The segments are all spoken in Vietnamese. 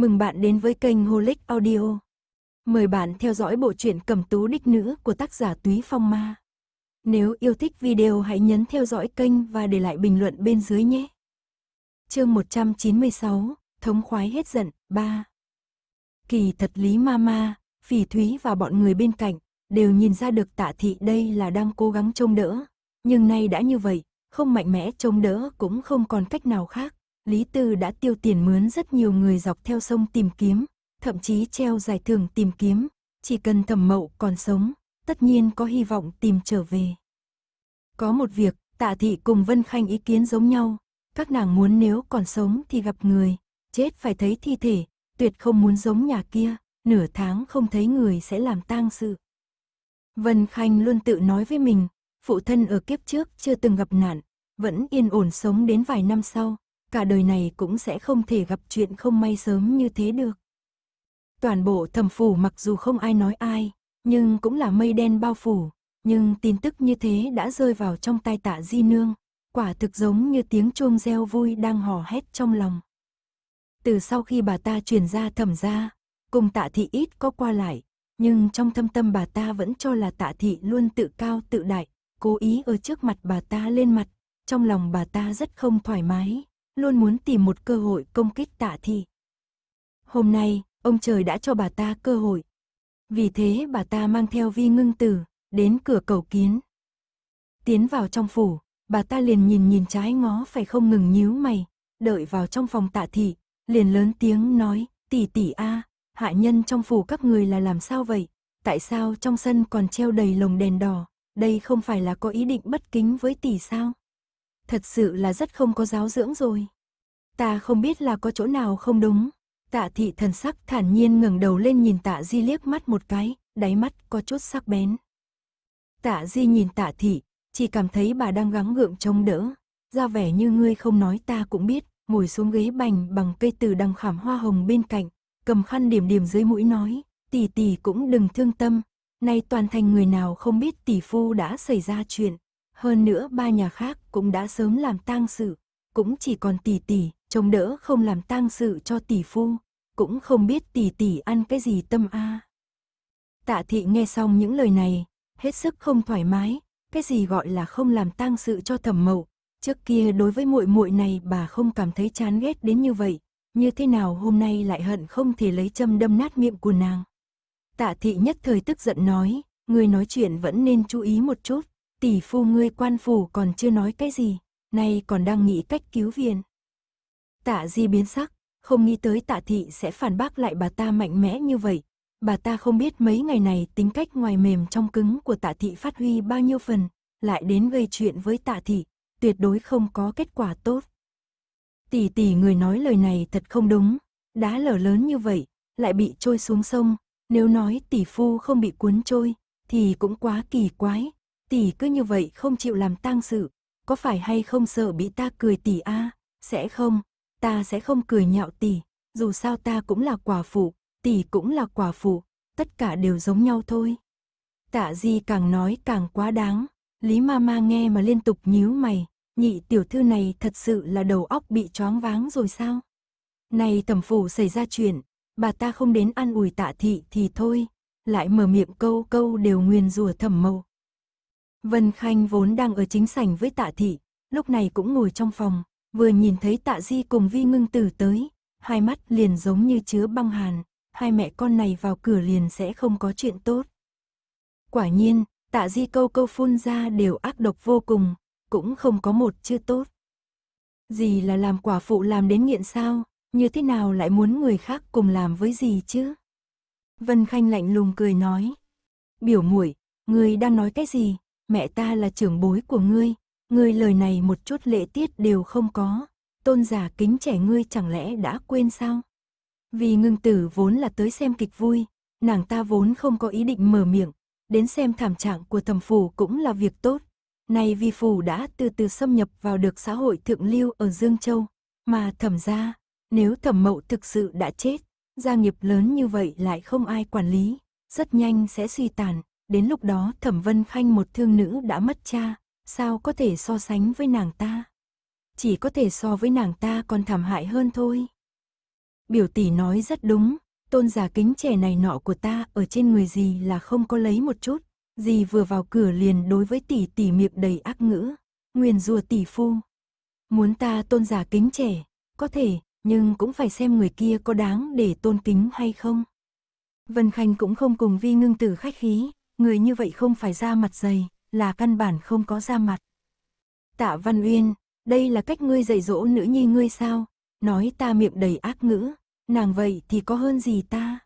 Mừng bạn đến với kênh Holic Audio. Mời bạn theo dõi bộ truyện Cẩm Tú Đích Nữ của tác giả Túy Phong Ma. Nếu yêu thích video hãy nhấn theo dõi kênh và để lại bình luận bên dưới nhé. Chương 196, Thống khoái hết giận, 3 Kỳ thật lý ma ma, phỉ thúy và bọn người bên cạnh đều nhìn ra được tạ thị đây là đang cố gắng trông đỡ. Nhưng nay đã như vậy, không mạnh mẽ trông đỡ cũng không còn cách nào khác. Lý Từ đã tiêu tiền mướn rất nhiều người dọc theo sông tìm kiếm, thậm chí treo giải thưởng tìm kiếm, chỉ cần thẩm mậu còn sống, tất nhiên có hy vọng tìm trở về. Có một việc, tạ thị cùng Vân Khanh ý kiến giống nhau, các nàng muốn nếu còn sống thì gặp người, chết phải thấy thi thể, tuyệt không muốn giống nhà kia, nửa tháng không thấy người sẽ làm tang sự. Vân Khanh luôn tự nói với mình, phụ thân ở kiếp trước chưa từng gặp nạn, vẫn yên ổn sống đến vài năm sau, cả đời này cũng sẽ không thể gặp chuyện không may sớm như thế được. Toàn bộ thầm phủ mặc dù không ai nói ai, nhưng cũng là mây đen bao phủ, nhưng tin tức như thế đã rơi vào trong tai tạ di nương, quả thực giống như tiếng chuông reo vui đang hò hét trong lòng. Từ sau khi bà ta truyền ra thẩm ra, cùng tạ thị ít có qua lại, nhưng trong thâm tâm bà ta vẫn cho là tạ thị luôn tự cao tự đại, cố ý ở trước mặt bà ta lên mặt, trong lòng bà ta rất không thoải mái, luôn muốn tìm một cơ hội công kích tạ thi. Hôm nay, ông trời đã cho bà ta cơ hội. Vì thế bà ta mang theo vi ngưng tử, đến cửa cầu kiến. Tiến vào trong phủ, bà ta liền nhìn nhìn trái ngó phải không ngừng nhíu mày, đợi vào trong phòng tạ thị, liền lớn tiếng nói, tỷ tỷ a, hạ nhân trong phủ các người là làm sao vậy? Tại sao trong sân còn treo đầy lồng đèn đỏ? Đây không phải là có ý định bất kính với tỷ sao? thật sự là rất không có giáo dưỡng rồi. Ta không biết là có chỗ nào không đúng. Tạ thị thần sắc thản nhiên ngẩng đầu lên nhìn tạ di liếc mắt một cái, đáy mắt có chút sắc bén. Tạ di nhìn tạ thị, chỉ cảm thấy bà đang gắng gượng trông đỡ. Ra vẻ như ngươi không nói ta cũng biết, ngồi xuống ghế bành bằng cây từ đằng khảm hoa hồng bên cạnh, cầm khăn điểm điểm dưới mũi nói, tỷ tỷ cũng đừng thương tâm. Nay toàn thành người nào không biết tỷ phu đã xảy ra chuyện, hơn nữa ba nhà khác cũng đã sớm làm tang sự, cũng chỉ còn tỷ tỷ, chống đỡ không làm tang sự cho tỷ phu, cũng không biết tỷ tỷ ăn cái gì tâm a. Tạ thị nghe xong những lời này, hết sức không thoải mái, cái gì gọi là không làm tang sự cho thẩm mậu, trước kia đối với muội muội này bà không cảm thấy chán ghét đến như vậy, như thế nào hôm nay lại hận không thể lấy châm đâm nát miệng của nàng. Tạ thị nhất thời tức giận nói, người nói chuyện vẫn nên chú ý một chút, tỷ phu ngươi quan phủ còn chưa nói cái gì, nay còn đang nghĩ cách cứu viện. Tạ Di biến sắc, không nghĩ tới tạ thị sẽ phản bác lại bà ta mạnh mẽ như vậy. Bà ta không biết mấy ngày này tính cách ngoài mềm trong cứng của tạ thị phát huy bao nhiêu phần, lại đến gây chuyện với tạ thị, tuyệt đối không có kết quả tốt. Tỷ tỷ người nói lời này thật không đúng, đá lở lớn như vậy, lại bị trôi xuống sông, nếu nói tỷ phu không bị cuốn trôi, thì cũng quá kỳ quái, tỷ cứ như vậy không chịu làm tang sự, có phải hay không sợ bị ta cười tỷ a? À? Sẽ không, ta sẽ không cười nhạo tỷ, dù sao ta cũng là quả phụ, tỷ cũng là quả phụ, tất cả đều giống nhau thôi. Tạ Di càng nói càng quá đáng, Lý Mama nghe mà liên tục nhíu mày, nhị tiểu thư này thật sự là đầu óc bị choáng váng rồi sao? Này tẩm phủ xảy ra chuyện, bà ta không đến ăn ủi tạ thị thì thôi, lại mở miệng câu câu đều nguyên rùa thẩm mâu, Vân Khanh vốn đang ở chính sảnh với tạ thị, lúc này cũng ngồi trong phòng, vừa nhìn thấy tạ di cùng vi ngưng tử tới, hai mắt liền giống như chứa băng hàn, hai mẹ con này vào cửa liền sẽ không có chuyện tốt. Quả nhiên, tạ di câu câu phun ra đều ác độc vô cùng, cũng không có một chữ tốt. Gì là làm quả phụ làm đến nghiện sao, như thế nào lại muốn người khác cùng làm với gì chứ? Vân Khanh lạnh lùng cười nói. Biểu muội, người đang nói cái gì? mẹ ta là trưởng bối của ngươi, ngươi lời này một chút lễ tiết đều không có, tôn giả kính trẻ ngươi chẳng lẽ đã quên sao? Vì ngưng tử vốn là tới xem kịch vui, nàng ta vốn không có ý định mở miệng, đến xem thảm trạng của thẩm phủ cũng là việc tốt. Nay vi phủ đã từ từ xâm nhập vào được xã hội thượng lưu ở Dương Châu, mà thẩm ra, nếu thẩm mậu thực sự đã chết, gia nghiệp lớn như vậy lại không ai quản lý, rất nhanh sẽ suy tàn, đến lúc đó Thẩm Vân Khanh một thương nữ đã mất cha, sao có thể so sánh với nàng ta? Chỉ có thể so với nàng ta còn thảm hại hơn thôi. Biểu tỷ nói rất đúng, tôn giả kính trẻ này nọ của ta ở trên người gì là không có lấy một chút, gì vừa vào cửa liền đối với tỷ tỷ miệng đầy ác ngữ, nguyền rùa tỷ phu. Muốn ta tôn giả kính trẻ, có thể, nhưng cũng phải xem người kia có đáng để tôn kính hay không. Vân Khanh cũng không cùng vi ngưng tử khách khí, người như vậy không phải ra mặt dày, là căn bản không có ra mặt. Tạ Văn Uyên, đây là cách ngươi dạy dỗ nữ nhi ngươi sao? Nói ta miệng đầy ác ngữ, nàng vậy thì có hơn gì ta?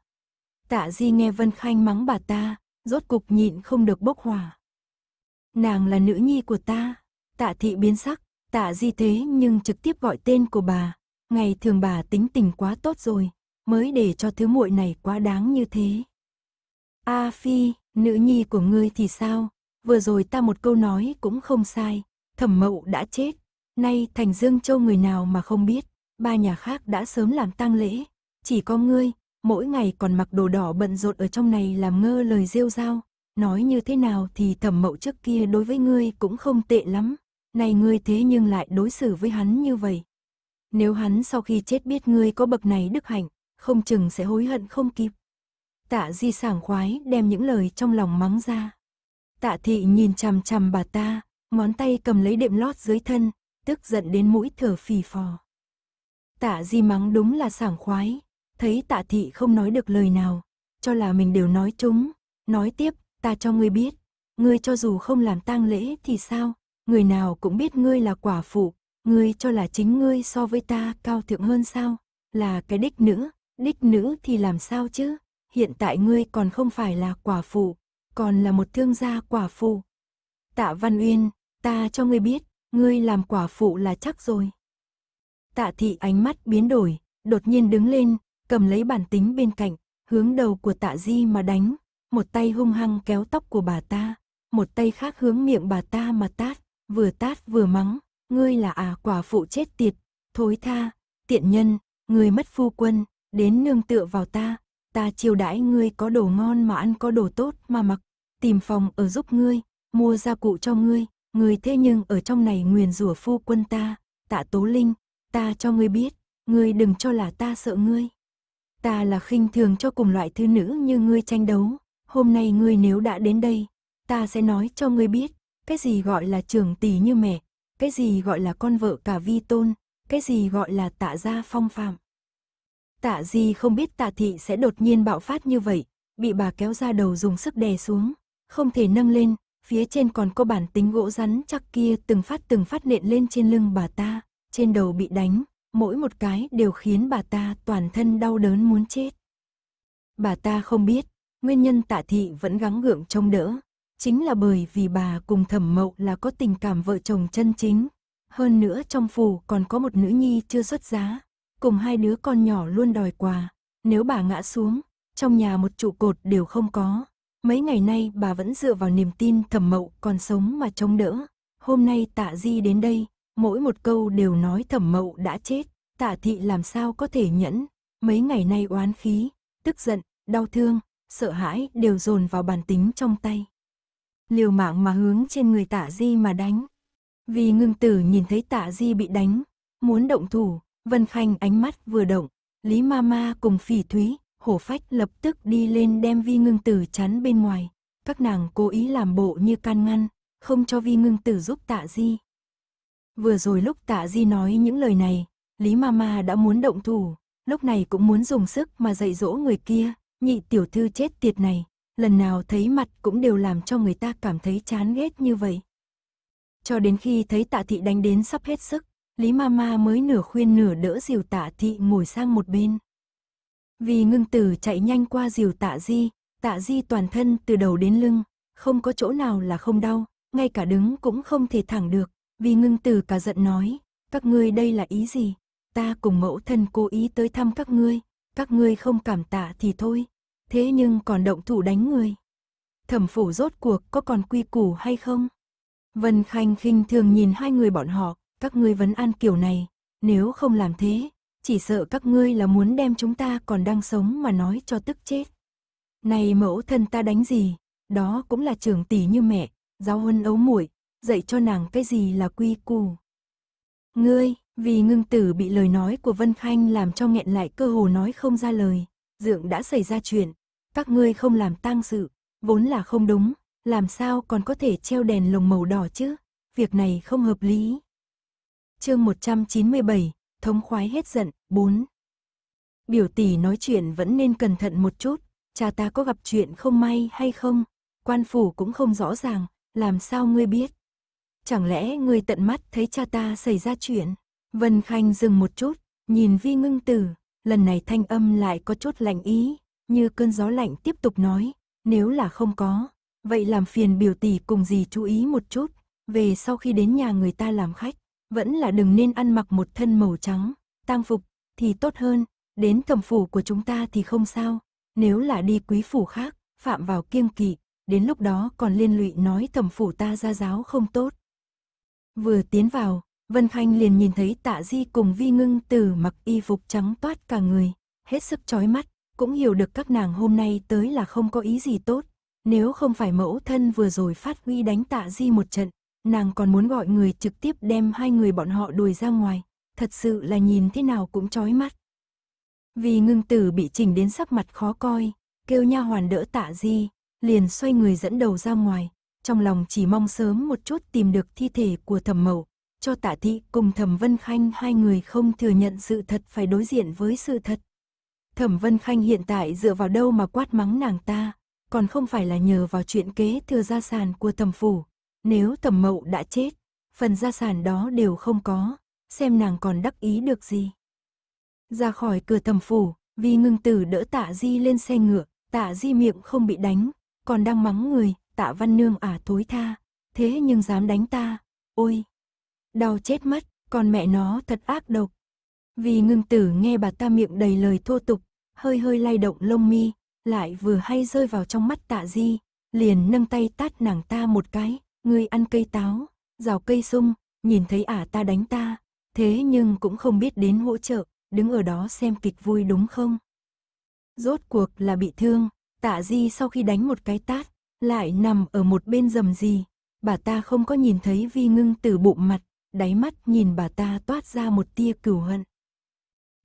Tạ Di nghe Vân Khanh mắng bà ta, rốt cục nhịn không được bốc hỏa. Nàng là nữ nhi của ta, tạ thị biến sắc, tạ Di thế nhưng trực tiếp gọi tên của bà. Ngày thường bà tính tình quá tốt rồi, mới để cho thứ muội này quá đáng như thế. A Phi, Nữ nhi của ngươi thì sao? Vừa rồi ta một câu nói cũng không sai. Thẩm mậu đã chết. Nay thành Dương Châu người nào mà không biết. Ba nhà khác đã sớm làm tang lễ. Chỉ có ngươi, mỗi ngày còn mặc đồ đỏ bận rộn ở trong này làm ngơ lời rêu rao. Nói như thế nào thì thẩm mậu trước kia đối với ngươi cũng không tệ lắm. Này ngươi thế nhưng lại đối xử với hắn như vậy. Nếu hắn sau khi chết biết ngươi có bậc này đức hạnh, không chừng sẽ hối hận không kịp. Tạ di sảng khoái đem những lời trong lòng mắng ra. Tạ thị nhìn chằm chằm bà ta, ngón tay cầm lấy đệm lót dưới thân, tức giận đến mũi thở phì phò. Tạ di mắng đúng là sảng khoái, thấy tạ thị không nói được lời nào, cho là mình đều nói chúng, nói tiếp, ta cho ngươi biết, ngươi cho dù không làm tang lễ thì sao, người nào cũng biết ngươi là quả phụ, ngươi cho là chính ngươi so với ta cao thượng hơn sao, là cái đích nữ, đích nữ thì làm sao chứ? hiện tại ngươi còn không phải là quả phụ, còn là một thương gia quả phụ. Tạ Văn Uyên, ta cho ngươi biết, ngươi làm quả phụ là chắc rồi. Tạ thị ánh mắt biến đổi, đột nhiên đứng lên, cầm lấy bản tính bên cạnh, hướng đầu của tạ di mà đánh, một tay hung hăng kéo tóc của bà ta, một tay khác hướng miệng bà ta mà tát, vừa tát vừa mắng, ngươi là à quả phụ chết tiệt, thối tha, tiện nhân, người mất phu quân, đến nương tựa vào ta, ta chiêu đãi ngươi có đồ ngon mà ăn có đồ tốt mà mặc, tìm phòng ở giúp ngươi, mua gia cụ cho ngươi, ngươi thế nhưng ở trong này nguyền rủa phu quân ta, tạ tố linh, ta cho ngươi biết, ngươi đừng cho là ta sợ ngươi. Ta là khinh thường cho cùng loại thư nữ như ngươi tranh đấu, hôm nay ngươi nếu đã đến đây, ta sẽ nói cho ngươi biết, cái gì gọi là trưởng tỷ như mẹ, cái gì gọi là con vợ cả vi tôn, cái gì gọi là tạ gia phong phạm. Tạ Di không biết Tạ Thị sẽ đột nhiên bạo phát như vậy, bị bà kéo ra đầu dùng sức đè xuống, không thể nâng lên, phía trên còn có bản tính gỗ rắn chắc kia từng phát từng phát nện lên trên lưng bà ta, trên đầu bị đánh, mỗi một cái đều khiến bà ta toàn thân đau đớn muốn chết. Bà ta không biết, nguyên nhân Tạ Thị vẫn gắng gượng trông đỡ, chính là bởi vì bà cùng Thẩm Mậu là có tình cảm vợ chồng chân chính. Hơn nữa trong phủ còn có một nữ nhi chưa xuất giá, cùng hai đứa con nhỏ luôn đòi quà. Nếu bà ngã xuống, trong nhà một trụ cột đều không có. Mấy ngày nay bà vẫn dựa vào niềm tin thẩm mậu còn sống mà chống đỡ. Hôm nay tạ di đến đây, mỗi một câu đều nói thẩm mậu đã chết. Tạ thị làm sao có thể nhẫn. Mấy ngày nay oán khí, tức giận, đau thương, sợ hãi đều dồn vào bản tính trong tay. Liều mạng mà hướng trên người tạ di mà đánh. Vì ngưng tử nhìn thấy tạ di bị đánh, muốn động thủ, Vân Khanh ánh mắt vừa động, Lý Mama cùng Phỉ Thúy, Hổ Phách lập tức đi lên đem Vi Ngưng Tử chắn bên ngoài. Các nàng cố ý làm bộ như can ngăn, không cho Vi Ngưng Tử giúp Tạ Di. Vừa rồi lúc Tạ Di nói những lời này, Lý Mama đã muốn động thủ, lúc này cũng muốn dùng sức mà dạy dỗ người kia, nhị tiểu thư chết tiệt này, lần nào thấy mặt cũng đều làm cho người ta cảm thấy chán ghét như vậy. Cho đến khi thấy Tạ Thị đánh đến sắp hết sức, Lý Mama mới nửa khuyên nửa đỡ diều tạ thị ngồi sang một bên. Vì ngưng tử chạy nhanh qua diều tạ di, tạ di toàn thân từ đầu đến lưng, không có chỗ nào là không đau, ngay cả đứng cũng không thể thẳng được. Vì ngưng tử cả giận nói, các ngươi đây là ý gì? Ta cùng mẫu thân cố ý tới thăm các ngươi, các ngươi không cảm tạ thì thôi, thế nhưng còn động thủ đánh người. Thẩm phủ rốt cuộc có còn quy củ hay không? Vân Khanh khinh thường nhìn hai người bọn họ, các ngươi vấn an kiểu này, nếu không làm thế, chỉ sợ các ngươi là muốn đem chúng ta còn đang sống mà nói cho tức chết. Này mẫu thân ta đánh gì, đó cũng là trưởng tỷ như mẹ, giáo huân ấu muội, dạy cho nàng cái gì là quy củ. Ngươi, vì ngưng tử bị lời nói của Vân Khanh làm cho nghẹn lại cơ hồ nói không ra lời, dượng đã xảy ra chuyện, các ngươi không làm tang sự, vốn là không đúng, làm sao còn có thể treo đèn lồng màu đỏ chứ, việc này không hợp lý, chương 197, thống khoái hết giận, 4. Biểu tỷ nói chuyện vẫn nên cẩn thận một chút, cha ta có gặp chuyện không may hay không, quan phủ cũng không rõ ràng, làm sao ngươi biết. Chẳng lẽ ngươi tận mắt thấy cha ta xảy ra chuyện? Vân Khanh dừng một chút, nhìn Vi Ngưng Tử, lần này thanh âm lại có chút lạnh ý, như cơn gió lạnh tiếp tục nói, nếu là không có, vậy làm phiền biểu tỷ cùng gì chú ý một chút, về sau khi đến nhà người ta làm khách, vẫn là đừng nên ăn mặc một thân màu trắng, tang phục, thì tốt hơn, đến thẩm phủ của chúng ta thì không sao, nếu là đi quý phủ khác, phạm vào kiêng kỵ, đến lúc đó còn liên lụy nói thẩm phủ ta ra giáo không tốt. Vừa tiến vào, Vân Khanh liền nhìn thấy tạ di cùng vi ngưng từ mặc y phục trắng toát cả người, hết sức chói mắt, cũng hiểu được các nàng hôm nay tới là không có ý gì tốt, nếu không phải mẫu thân vừa rồi phát huy đánh tạ di một trận, nàng còn muốn gọi người trực tiếp đem hai người bọn họ đuổi ra ngoài, thật sự là nhìn thế nào cũng chói mắt. Vì ngưng tử bị chỉnh đến sắc mặt khó coi, kêu nha hoàn đỡ tạ di, liền xoay người dẫn đầu ra ngoài, trong lòng chỉ mong sớm một chút tìm được thi thể của thẩm mậu, cho tạ thị cùng thẩm Vân Khanh hai người không thừa nhận sự thật phải đối diện với sự thật. Thẩm Vân Khanh hiện tại dựa vào đâu mà quát mắng nàng ta, còn không phải là nhờ vào chuyện kế thừa gia sản của thẩm phủ, nếu thẩm mậu đã chết, phần gia sản đó đều không có, xem nàng còn đắc ý được gì. Ra khỏi cửa tầm phủ, vi ngưng tử đỡ tạ di lên xe ngựa, tạ di miệng không bị đánh, còn đang mắng người, tạ văn nương ả à tối tha, thế nhưng dám đánh ta, ôi! Đau chết mất, con mẹ nó thật ác độc. Vì ngưng tử nghe bà ta miệng đầy lời thô tục, hơi hơi lay động lông mi, lại vừa hay rơi vào trong mắt tạ di, liền nâng tay tát nàng ta một cái ngươi ăn cây táo, rào cây sung, nhìn thấy ả ta đánh ta, thế nhưng cũng không biết đến hỗ trợ, đứng ở đó xem kịch vui đúng không? Rốt cuộc là bị thương, tạ di sau khi đánh một cái tát, lại nằm ở một bên rầm gì, bà ta không có nhìn thấy vi ngưng từ bụng mặt, đáy mắt nhìn bà ta toát ra một tia cửu hận.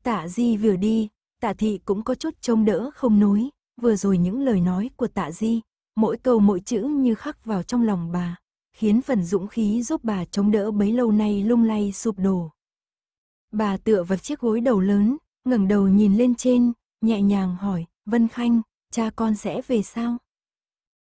Tạ di vừa đi, tạ thị cũng có chút trông đỡ không nối, vừa rồi những lời nói của tạ di, mỗi câu mỗi chữ như khắc vào trong lòng bà khiến phần dũng khí giúp bà chống đỡ bấy lâu nay lung lay sụp đổ. Bà tựa vào chiếc gối đầu lớn, ngẩng đầu nhìn lên trên, nhẹ nhàng hỏi, Vân Khanh, cha con sẽ về sao?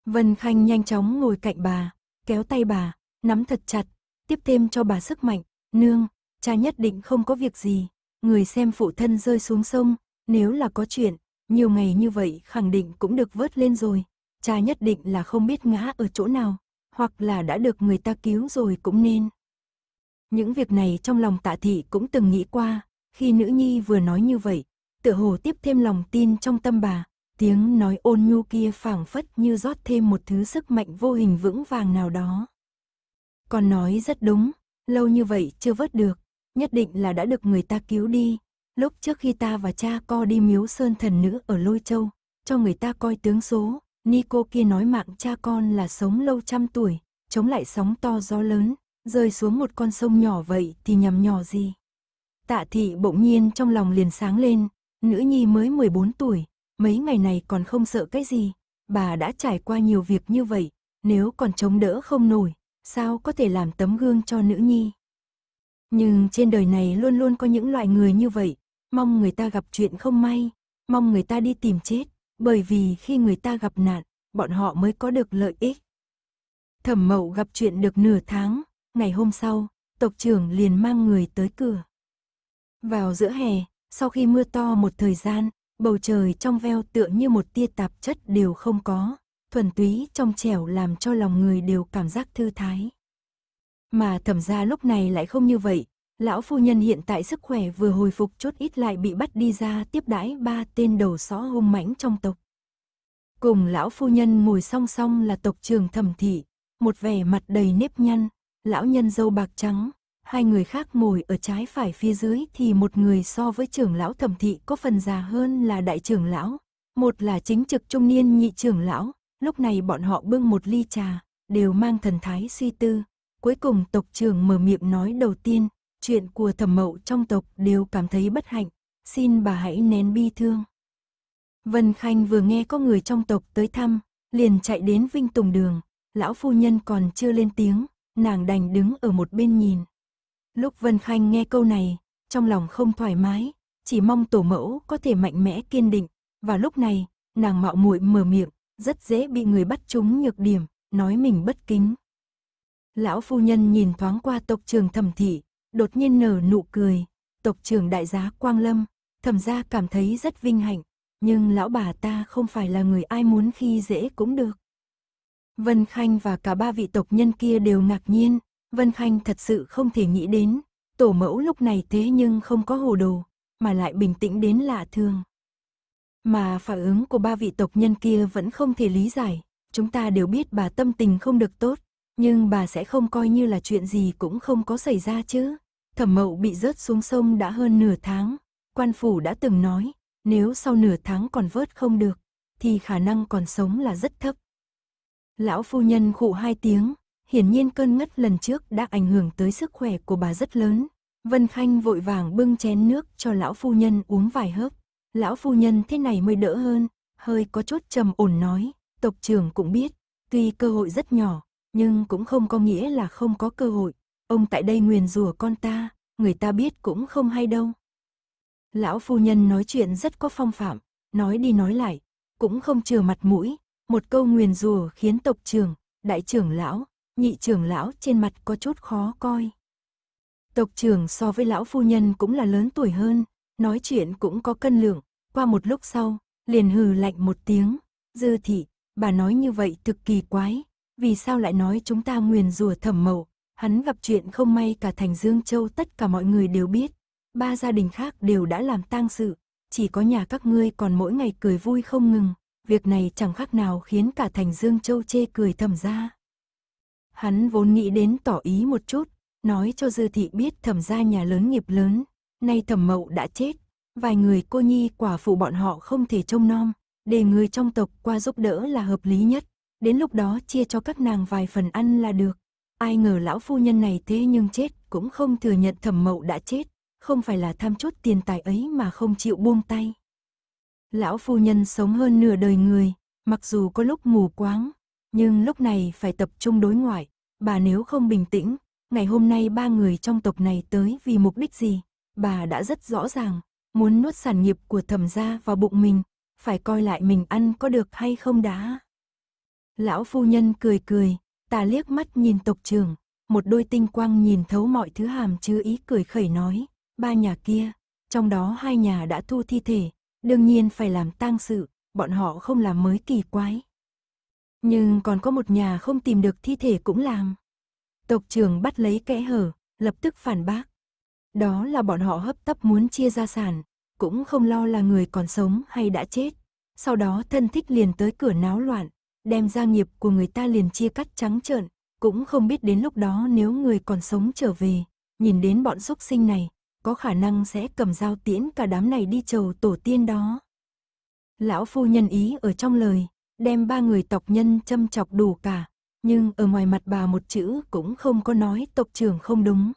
Vân Khanh nhanh chóng ngồi cạnh bà, kéo tay bà, nắm thật chặt, tiếp thêm cho bà sức mạnh, nương, cha nhất định không có việc gì, người xem phụ thân rơi xuống sông, nếu là có chuyện, nhiều ngày như vậy khẳng định cũng được vớt lên rồi, cha nhất định là không biết ngã ở chỗ nào hoặc là đã được người ta cứu rồi cũng nên. Những việc này trong lòng tạ thị cũng từng nghĩ qua, khi nữ nhi vừa nói như vậy, tựa hồ tiếp thêm lòng tin trong tâm bà, tiếng nói ôn nhu kia phảng phất như rót thêm một thứ sức mạnh vô hình vững vàng nào đó. Còn nói rất đúng, lâu như vậy chưa vớt được, nhất định là đã được người ta cứu đi. Lúc trước khi ta và cha co đi miếu sơn thần nữ ở Lôi Châu, cho người ta coi tướng số, Nico kia nói mạng cha con là sống lâu trăm tuổi, chống lại sóng to gió lớn, rơi xuống một con sông nhỏ vậy thì nhằm nhỏ gì. Tạ thị bỗng nhiên trong lòng liền sáng lên, nữ nhi mới 14 tuổi, mấy ngày này còn không sợ cái gì, bà đã trải qua nhiều việc như vậy, nếu còn chống đỡ không nổi, sao có thể làm tấm gương cho nữ nhi. Nhưng trên đời này luôn luôn có những loại người như vậy, mong người ta gặp chuyện không may, mong người ta đi tìm chết, bởi vì khi người ta gặp nạn, bọn họ mới có được lợi ích. Thẩm mậu gặp chuyện được nửa tháng, ngày hôm sau, tộc trưởng liền mang người tới cửa. Vào giữa hè, sau khi mưa to một thời gian, bầu trời trong veo tựa như một tia tạp chất đều không có, thuần túy trong trẻo làm cho lòng người đều cảm giác thư thái. Mà thẩm ra lúc này lại không như vậy, Lão phu nhân hiện tại sức khỏe vừa hồi phục chút ít lại bị bắt đi ra tiếp đãi ba tên đầu só hung mãnh trong tộc. Cùng lão phu nhân ngồi song song là tộc trường thẩm thị, một vẻ mặt đầy nếp nhăn, lão nhân dâu bạc trắng, hai người khác ngồi ở trái phải phía dưới thì một người so với trưởng lão thẩm thị có phần già hơn là đại trưởng lão, một là chính trực trung niên nhị trưởng lão, lúc này bọn họ bưng một ly trà, đều mang thần thái suy tư. Cuối cùng tộc trưởng mở miệng nói đầu tiên, chuyện của thẩm mậu trong tộc đều cảm thấy bất hạnh, xin bà hãy nén bi thương. Vân Khanh vừa nghe có người trong tộc tới thăm, liền chạy đến Vinh Tùng Đường, lão phu nhân còn chưa lên tiếng, nàng đành đứng ở một bên nhìn. Lúc Vân Khanh nghe câu này, trong lòng không thoải mái, chỉ mong tổ mẫu có thể mạnh mẽ kiên định, và lúc này, nàng mạo muội mở miệng, rất dễ bị người bắt trúng nhược điểm, nói mình bất kính. Lão phu nhân nhìn thoáng qua tộc trường thẩm thị, đột nhiên nở nụ cười, tộc trưởng đại giá Quang Lâm, thẩm ra cảm thấy rất vinh hạnh, nhưng lão bà ta không phải là người ai muốn khi dễ cũng được. Vân Khanh và cả ba vị tộc nhân kia đều ngạc nhiên, Vân Khanh thật sự không thể nghĩ đến, tổ mẫu lúc này thế nhưng không có hồ đồ, mà lại bình tĩnh đến lạ thường. Mà phản ứng của ba vị tộc nhân kia vẫn không thể lý giải, chúng ta đều biết bà tâm tình không được tốt, nhưng bà sẽ không coi như là chuyện gì cũng không có xảy ra chứ. Thẩm mậu bị rớt xuống sông đã hơn nửa tháng, quan phủ đã từng nói, nếu sau nửa tháng còn vớt không được, thì khả năng còn sống là rất thấp. Lão phu nhân khụ hai tiếng, hiển nhiên cơn ngất lần trước đã ảnh hưởng tới sức khỏe của bà rất lớn. Vân Khanh vội vàng bưng chén nước cho lão phu nhân uống vài hớp. Lão phu nhân thế này mới đỡ hơn, hơi có chút trầm ổn nói, tộc trưởng cũng biết, tuy cơ hội rất nhỏ, nhưng cũng không có nghĩa là không có cơ hội. Ông tại đây nguyền rủa con ta, người ta biết cũng không hay đâu. Lão phu nhân nói chuyện rất có phong phạm, nói đi nói lại, cũng không chừa mặt mũi, một câu nguyền rủa khiến tộc trưởng, đại trưởng lão, nhị trưởng lão trên mặt có chút khó coi. Tộc trưởng so với lão phu nhân cũng là lớn tuổi hơn, nói chuyện cũng có cân lượng, qua một lúc sau, liền hừ lạnh một tiếng, dư thị, bà nói như vậy thực kỳ quái, vì sao lại nói chúng ta nguyền rủa thẩm mậu, hắn gặp chuyện không may cả thành Dương Châu tất cả mọi người đều biết. Ba gia đình khác đều đã làm tang sự, chỉ có nhà các ngươi còn mỗi ngày cười vui không ngừng. Việc này chẳng khác nào khiến cả thành Dương Châu chê cười thầm ra. Hắn vốn nghĩ đến tỏ ý một chút, nói cho Dư Thị biết thẩm gia nhà lớn nghiệp lớn, nay thẩm mậu đã chết, vài người cô nhi quả phụ bọn họ không thể trông nom, để người trong tộc qua giúp đỡ là hợp lý nhất, đến lúc đó chia cho các nàng vài phần ăn là được. Ai ngờ lão phu nhân này thế nhưng chết, cũng không thừa nhận thẩm mậu đã chết, không phải là tham chút tiền tài ấy mà không chịu buông tay. Lão phu nhân sống hơn nửa đời người, mặc dù có lúc mù quáng, nhưng lúc này phải tập trung đối ngoại, bà nếu không bình tĩnh, ngày hôm nay ba người trong tộc này tới vì mục đích gì, bà đã rất rõ ràng, muốn nuốt sản nghiệp của thẩm gia vào bụng mình, phải coi lại mình ăn có được hay không đã. Lão phu nhân cười cười, Ta liếc mắt nhìn tộc trưởng, một đôi tinh quang nhìn thấu mọi thứ hàm chứa ý cười khẩy nói, ba nhà kia, trong đó hai nhà đã thu thi thể, đương nhiên phải làm tang sự, bọn họ không làm mới kỳ quái. Nhưng còn có một nhà không tìm được thi thể cũng làm. Tộc trưởng bắt lấy kẽ hở, lập tức phản bác. Đó là bọn họ hấp tấp muốn chia gia sản, cũng không lo là người còn sống hay đã chết. Sau đó thân thích liền tới cửa náo loạn, đem gia nghiệp của người ta liền chia cắt trắng trợn, cũng không biết đến lúc đó nếu người còn sống trở về, nhìn đến bọn xúc sinh này, có khả năng sẽ cầm dao tiễn cả đám này đi chầu tổ tiên đó. Lão phu nhân ý ở trong lời, đem ba người tộc nhân châm chọc đủ cả, nhưng ở ngoài mặt bà một chữ cũng không có nói tộc trưởng không đúng.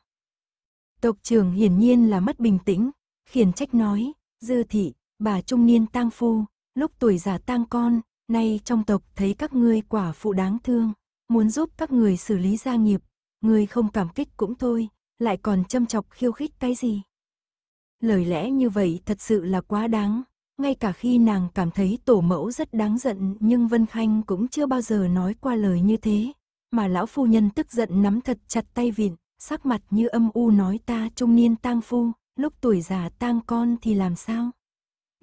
Tộc trưởng hiển nhiên là mất bình tĩnh, khiển trách nói, dư thị, bà trung niên tang phu, lúc tuổi già tang con, nay trong tộc thấy các ngươi quả phụ đáng thương, muốn giúp các người xử lý gia nghiệp, ngươi không cảm kích cũng thôi, lại còn châm chọc khiêu khích cái gì. Lời lẽ như vậy thật sự là quá đáng, ngay cả khi nàng cảm thấy tổ mẫu rất đáng giận nhưng Vân Khanh cũng chưa bao giờ nói qua lời như thế, mà lão phu nhân tức giận nắm thật chặt tay vịn, sắc mặt như âm u nói ta trung niên tang phu, lúc tuổi già tang con thì làm sao?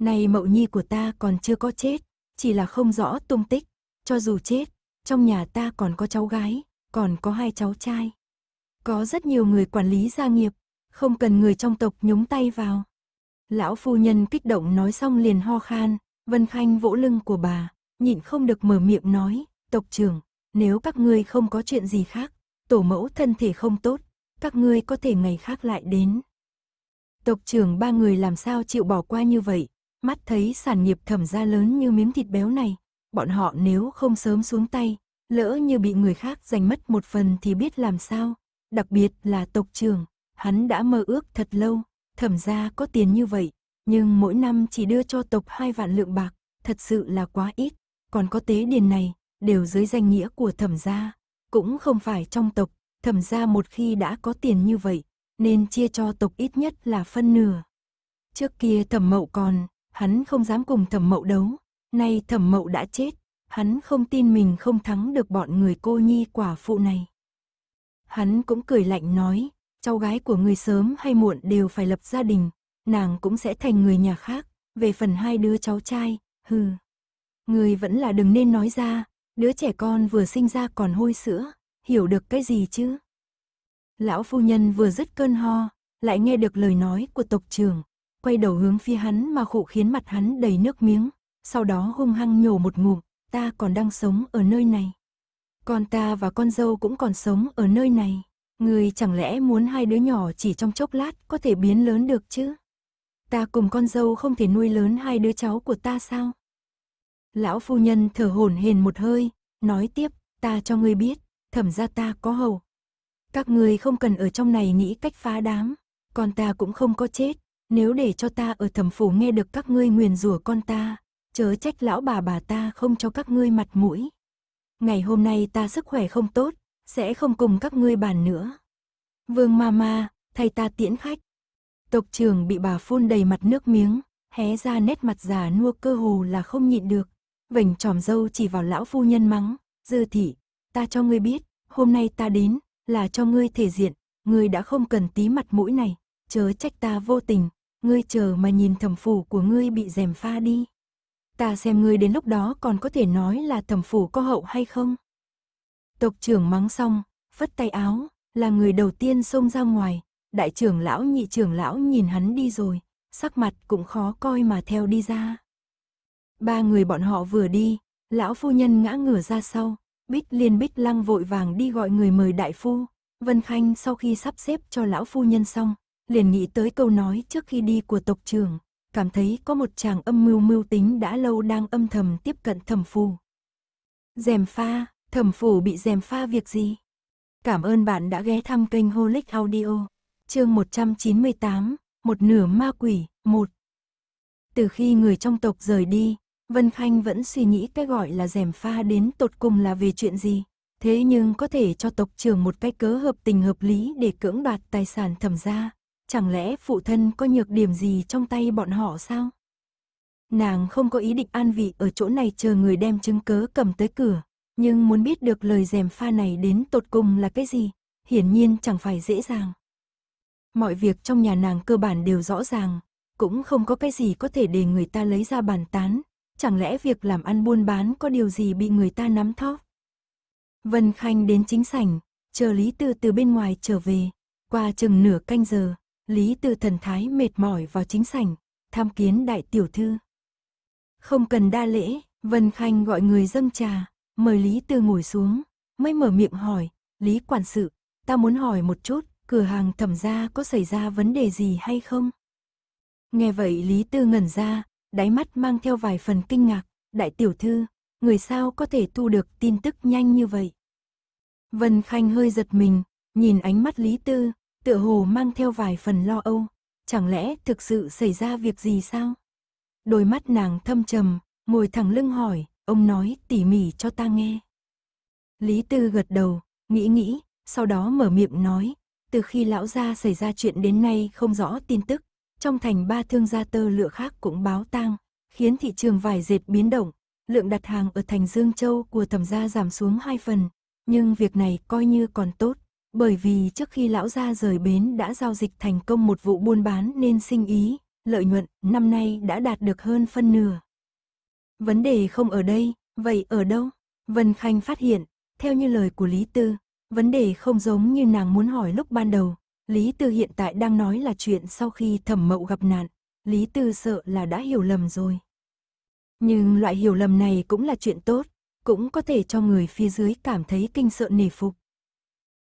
Này mậu nhi của ta còn chưa có chết, chỉ là không rõ tung tích, cho dù chết, trong nhà ta còn có cháu gái, còn có hai cháu trai. Có rất nhiều người quản lý gia nghiệp, không cần người trong tộc nhúng tay vào. Lão phu nhân kích động nói xong liền ho khan, Vân Khanh vỗ lưng của bà, nhịn không được mở miệng nói, tộc trưởng, nếu các ngươi không có chuyện gì khác, tổ mẫu thân thể không tốt, các ngươi có thể ngày khác lại đến. Tộc trưởng ba người làm sao chịu bỏ qua như vậy, Mắt thấy sản nghiệp thẩm ra lớn như miếng thịt béo này, bọn họ nếu không sớm xuống tay, lỡ như bị người khác giành mất một phần thì biết làm sao. Đặc biệt là tộc trưởng, hắn đã mơ ước thật lâu, thẩm ra có tiền như vậy, nhưng mỗi năm chỉ đưa cho tộc hai vạn lượng bạc, thật sự là quá ít. Còn có tế điền này, đều dưới danh nghĩa của thẩm gia, cũng không phải trong tộc, thẩm gia một khi đã có tiền như vậy, nên chia cho tộc ít nhất là phân nửa. Trước kia thẩm mậu còn hắn không dám cùng thẩm mậu đấu, nay thẩm mậu đã chết, hắn không tin mình không thắng được bọn người cô nhi quả phụ này. Hắn cũng cười lạnh nói, cháu gái của người sớm hay muộn đều phải lập gia đình, nàng cũng sẽ thành người nhà khác, về phần hai đứa cháu trai, hừ. Người vẫn là đừng nên nói ra, đứa trẻ con vừa sinh ra còn hôi sữa, hiểu được cái gì chứ? Lão phu nhân vừa dứt cơn ho, lại nghe được lời nói của tộc trưởng, quay đầu hướng phía hắn mà khụ khiến mặt hắn đầy nước miếng, sau đó hung hăng nhổ một ngụm, ta còn đang sống ở nơi này. Con ta và con dâu cũng còn sống ở nơi này. Người chẳng lẽ muốn hai đứa nhỏ chỉ trong chốc lát có thể biến lớn được chứ? Ta cùng con dâu không thể nuôi lớn hai đứa cháu của ta sao? Lão phu nhân thở hổn hển một hơi, nói tiếp, ta cho ngươi biết, thẩm ra ta có hầu. Các ngươi không cần ở trong này nghĩ cách phá đám, con ta cũng không có chết, nếu để cho ta ở thẩm phủ nghe được các ngươi nguyền rủa con ta, chớ trách lão bà bà ta không cho các ngươi mặt mũi. Ngày hôm nay ta sức khỏe không tốt, sẽ không cùng các ngươi bàn nữa. Vương Mama, thay ta tiễn khách. Tộc trưởng bị bà phun đầy mặt nước miếng, hé ra nét mặt già nua cơ hồ là không nhịn được, vành tròm dâu chỉ vào lão phu nhân mắng, dư thị, ta cho ngươi biết, hôm nay ta đến, là cho ngươi thể diện, ngươi đã không cần tí mặt mũi này, chớ trách ta vô tình, ngươi chờ mà nhìn thẩm phủ của ngươi bị rèm pha đi. Ta xem ngươi đến lúc đó còn có thể nói là thẩm phủ có hậu hay không. Tộc trưởng mắng xong, phất tay áo, là người đầu tiên xông ra ngoài, đại trưởng lão nhị trưởng lão nhìn hắn đi rồi, sắc mặt cũng khó coi mà theo đi ra. Ba người bọn họ vừa đi, lão phu nhân ngã ngửa ra sau, bích liên bích lăng vội vàng đi gọi người mời đại phu, Vân Khanh sau khi sắp xếp cho lão phu nhân xong, liền nghĩ tới câu nói trước khi đi của tộc trưởng, cảm thấy có một chàng âm mưu mưu tính đã lâu đang âm thầm tiếp cận thẩm phù. Dèm pha, thẩm phù bị dèm pha việc gì? Cảm ơn bạn đã ghé thăm kênh Holic Audio, chương 198, một nửa ma quỷ, một. Từ khi người trong tộc rời đi, Vân Khanh vẫn suy nghĩ cái gọi là dèm pha đến tột cùng là về chuyện gì. Thế nhưng có thể cho tộc trưởng một cái cớ hợp tình hợp lý để cưỡng đoạt tài sản thẩm gia, Chẳng lẽ phụ thân có nhược điểm gì trong tay bọn họ sao? Nàng không có ý định an vị ở chỗ này chờ người đem chứng cớ cầm tới cửa, nhưng muốn biết được lời dèm pha này đến tột cùng là cái gì, hiển nhiên chẳng phải dễ dàng. Mọi việc trong nhà nàng cơ bản đều rõ ràng, cũng không có cái gì có thể để người ta lấy ra bàn tán, chẳng lẽ việc làm ăn buôn bán có điều gì bị người ta nắm thóp. Vân Khanh đến chính sảnh, chờ Lý Tư từ bên ngoài trở về, qua chừng nửa canh giờ, Lý Tư thần thái mệt mỏi vào chính sảnh, tham kiến đại tiểu thư. Không cần đa lễ, Vân Khanh gọi người dâng trà, mời Lý Tư ngồi xuống, mới mở miệng hỏi, Lý quản sự, ta muốn hỏi một chút, cửa hàng thẩm gia có xảy ra vấn đề gì hay không? Nghe vậy Lý Tư ngẩn ra, đáy mắt mang theo vài phần kinh ngạc, đại tiểu thư, người sao có thể thu được tin tức nhanh như vậy? Vân Khanh hơi giật mình, nhìn ánh mắt Lý Tư, tựa hồ mang theo vài phần lo âu. Chẳng lẽ thực sự xảy ra việc gì sao? Đôi mắt nàng thâm trầm, ngồi thẳng lưng hỏi, ông nói tỉ mỉ cho ta nghe. Lý Tư gật đầu, nghĩ nghĩ, sau đó mở miệng nói, từ khi lão gia xảy ra chuyện đến nay không rõ tin tức, trong thành ba thương gia tơ lụa khác cũng báo tang, khiến thị trường vải dệt biến động, lượng đặt hàng ở thành Dương Châu của thẩm gia giảm xuống hai phần, nhưng việc này coi như còn tốt, bởi vì trước khi lão gia rời bến đã giao dịch thành công một vụ buôn bán nên sinh ý, lợi nhuận năm nay đã đạt được hơn phân nửa. Vấn đề không ở đây, vậy ở đâu? Vân Khanh phát hiện, theo như lời của Lý Tư, vấn đề không giống như nàng muốn hỏi lúc ban đầu. Lý Tư hiện tại đang nói là chuyện sau khi thẩm mậu gặp nạn, Lý Tư sợ là đã hiểu lầm rồi. Nhưng loại hiểu lầm này cũng là chuyện tốt, cũng có thể cho người phía dưới cảm thấy kinh sợ nể phục.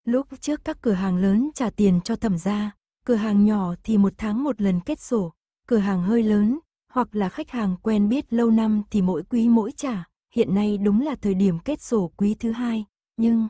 Lúc trước các cửa hàng lớn trả tiền cho thẩm gia, cửa hàng nhỏ thì một tháng một lần kết sổ, cửa hàng hơi lớn, hoặc là khách hàng quen biết lâu năm thì mỗi quý mỗi trả, hiện nay đúng là thời điểm kết sổ quý thứ hai, nhưng...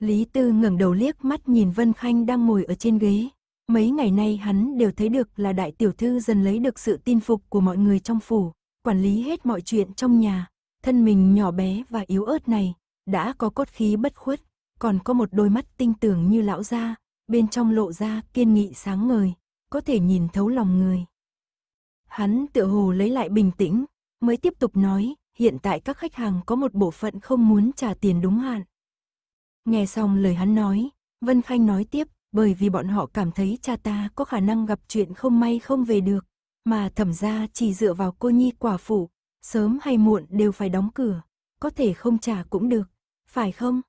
Lý Tư ngẩng đầu liếc mắt nhìn Vân Khanh đang ngồi ở trên ghế. Mấy ngày nay hắn đều thấy được là đại tiểu thư dần lấy được sự tin phục của mọi người trong phủ, quản lý hết mọi chuyện trong nhà. Thân mình nhỏ bé và yếu ớt này, đã có cốt khí bất khuất còn có một đôi mắt tinh tường như lão gia, bên trong lộ ra kiên nghị sáng ngời, có thể nhìn thấu lòng người. Hắn tựa hồ lấy lại bình tĩnh, mới tiếp tục nói, hiện tại các khách hàng có một bộ phận không muốn trả tiền đúng hạn. Nghe xong lời hắn nói, Vân Khanh nói tiếp, bởi vì bọn họ cảm thấy cha ta có khả năng gặp chuyện không may không về được, mà thẩm ra chỉ dựa vào cô nhi quả phụ, sớm hay muộn đều phải đóng cửa, có thể không trả cũng được, phải không?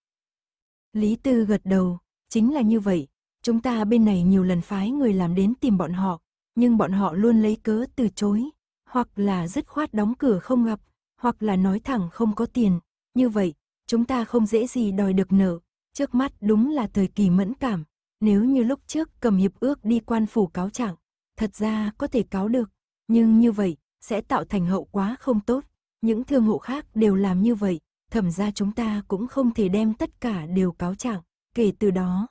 Lý Tư gật đầu, chính là như vậy, chúng ta bên này nhiều lần phái người làm đến tìm bọn họ, nhưng bọn họ luôn lấy cớ từ chối, hoặc là dứt khoát đóng cửa không gặp, hoặc là nói thẳng không có tiền, như vậy, chúng ta không dễ gì đòi được nợ, trước mắt đúng là thời kỳ mẫn cảm, nếu như lúc trước cầm hiệp ước đi quan phủ cáo trạng, thật ra có thể cáo được, nhưng như vậy sẽ tạo thành hậu quả không tốt, những thương hộ khác đều làm như vậy, thẩm ra chúng ta cũng không thể đem tất cả đều cáo trạng, kể từ đó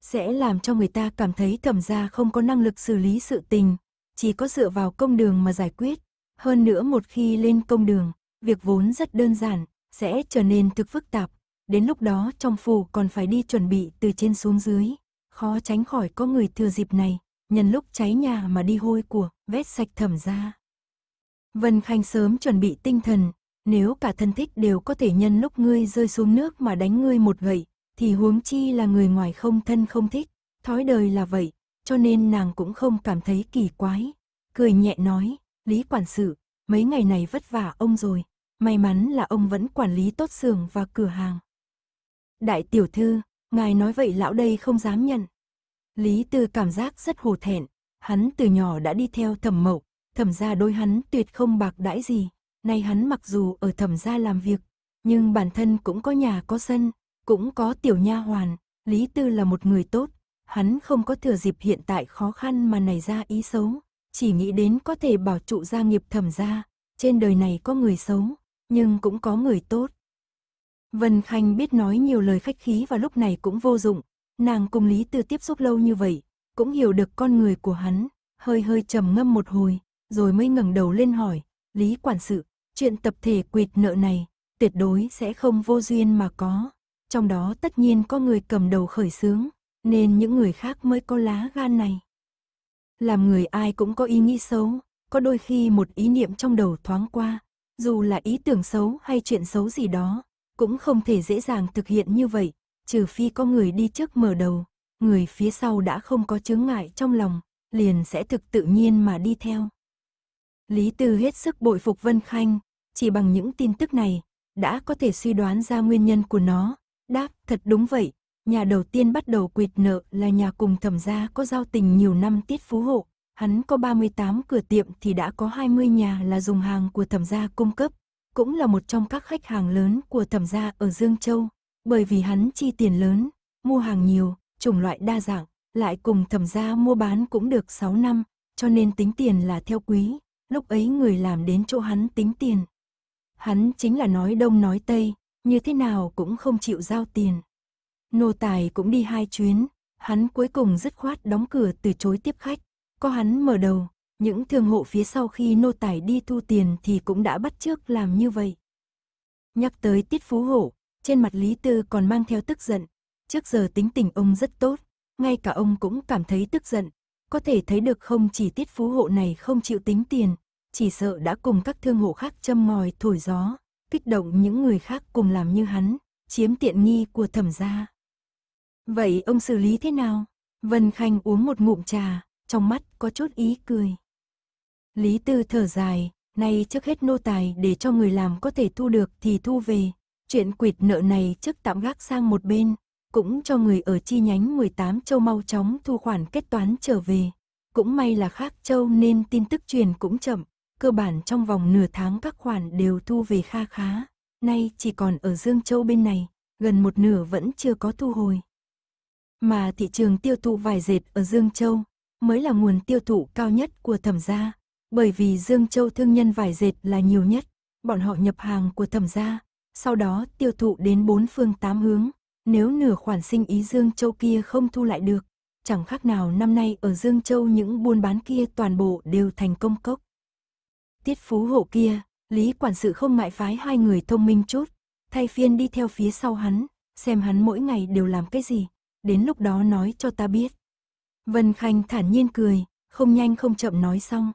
sẽ làm cho người ta cảm thấy thẩm ra không có năng lực xử lý sự tình, chỉ có dựa vào công đường mà giải quyết. Hơn nữa một khi lên công đường, việc vốn rất đơn giản, sẽ trở nên thực phức tạp. Đến lúc đó trong phủ còn phải đi chuẩn bị từ trên xuống dưới. Khó tránh khỏi có người thừa dịp này, nhân lúc cháy nhà mà đi hôi của, vét sạch thẩm ra. Vân Khanh sớm chuẩn bị tinh thần, nếu cả thân thích đều có thể nhân lúc ngươi rơi xuống nước mà đánh ngươi một gậy, thì huống chi là người ngoài không thân không thích, thói đời là vậy, cho nên nàng cũng không cảm thấy kỳ quái. Cười nhẹ nói, Lý quản sự, mấy ngày này vất vả ông rồi, may mắn là ông vẫn quản lý tốt xưởng và cửa hàng. Đại tiểu thư, ngài nói vậy lão đây không dám nhận. Lý Tư cảm giác rất hổ thẹn, hắn từ nhỏ đã đi theo thẩm mộc thẩm ra đôi hắn tuyệt không bạc đãi gì nay hắn mặc dù ở thẩm gia làm việc, nhưng bản thân cũng có nhà có sân, cũng có tiểu nha hoàn, Lý Tư là một người tốt, hắn không có thừa dịp hiện tại khó khăn mà nảy ra ý xấu, chỉ nghĩ đến có thể bảo trụ gia nghiệp thẩm gia, trên đời này có người xấu, nhưng cũng có người tốt. Vân Khanh biết nói nhiều lời khách khí và lúc này cũng vô dụng, nàng cùng Lý Tư tiếp xúc lâu như vậy, cũng hiểu được con người của hắn, hơi hơi trầm ngâm một hồi, rồi mới ngẩng đầu lên hỏi, Lý quản sự, Chuyện tập thể quỵt nợ này tuyệt đối sẽ không vô duyên mà có, trong đó tất nhiên có người cầm đầu khởi xướng, nên những người khác mới có lá gan này. Làm người ai cũng có ý nghĩ xấu, có đôi khi một ý niệm trong đầu thoáng qua, dù là ý tưởng xấu hay chuyện xấu gì đó, cũng không thể dễ dàng thực hiện như vậy, trừ phi có người đi trước mở đầu, người phía sau đã không có chướng ngại trong lòng, liền sẽ thực tự nhiên mà đi theo. Lý Tư hết sức bội phục Vân Khanh, chỉ bằng những tin tức này, đã có thể suy đoán ra nguyên nhân của nó. Đáp, thật đúng vậy, nhà đầu tiên bắt đầu quỵt nợ là nhà cùng thẩm gia có giao tình nhiều năm tiết phú hộ. Hắn có 38 cửa tiệm thì đã có 20 nhà là dùng hàng của thẩm gia cung cấp, cũng là một trong các khách hàng lớn của thẩm gia ở Dương Châu, bởi vì hắn chi tiền lớn, mua hàng nhiều, chủng loại đa dạng, lại cùng thẩm gia mua bán cũng được 6 năm, cho nên tính tiền là theo quý, lúc ấy người làm đến chỗ hắn tính tiền. Hắn chính là nói đông nói tây, như thế nào cũng không chịu giao tiền. Nô tài cũng đi hai chuyến, hắn cuối cùng dứt khoát đóng cửa từ chối tiếp khách. Có hắn mở đầu, những thương hộ phía sau khi nô tài đi thu tiền thì cũng đã bắt trước làm như vậy. Nhắc tới tiết phú hổ, trên mặt Lý Tư còn mang theo tức giận. Trước giờ tính tình ông rất tốt, ngay cả ông cũng cảm thấy tức giận, có thể thấy được không chỉ tiết phú hộ này không chịu tính tiền, chỉ sợ đã cùng các thương hộ khác châm mòi thổi gió, kích động những người khác cùng làm như hắn, chiếm tiện nghi của thẩm gia. Vậy ông xử lý thế nào? Vân Khanh uống một ngụm trà, trong mắt có chút ý cười. Lý Tư thở dài, nay trước hết nô tài để cho người làm có thể thu được thì thu về, chuyện quỵt nợ này trước tạm gác sang một bên, cũng cho người ở chi nhánh 18 châu mau chóng thu khoản kết toán trở về. Cũng may là khác châu nên tin tức truyền cũng chậm, cơ bản trong vòng nửa tháng các khoản đều thu về kha khá. Nay chỉ còn ở Dương Châu bên này, gần một nửa vẫn chưa có thu hồi. Mà thị trường tiêu thụ vải dệt ở Dương Châu mới là nguồn tiêu thụ cao nhất của thẩm gia, bởi vì Dương Châu thương nhân vải dệt là nhiều nhất, bọn họ nhập hàng của thẩm gia, sau đó tiêu thụ đến bốn phương tám hướng, nếu nửa khoản sinh ý Dương Châu kia không thu lại được, chẳng khác nào năm nay ở Dương Châu những buôn bán kia toàn bộ đều thành công cốc. Tiết phú hộ kia, Lý quản sự không ngại phái hai người thông minh chút, thay phiên đi theo phía sau hắn, xem hắn mỗi ngày đều làm cái gì, đến lúc đó nói cho ta biết. Vân Khanh thản nhiên cười, không nhanh không chậm nói xong.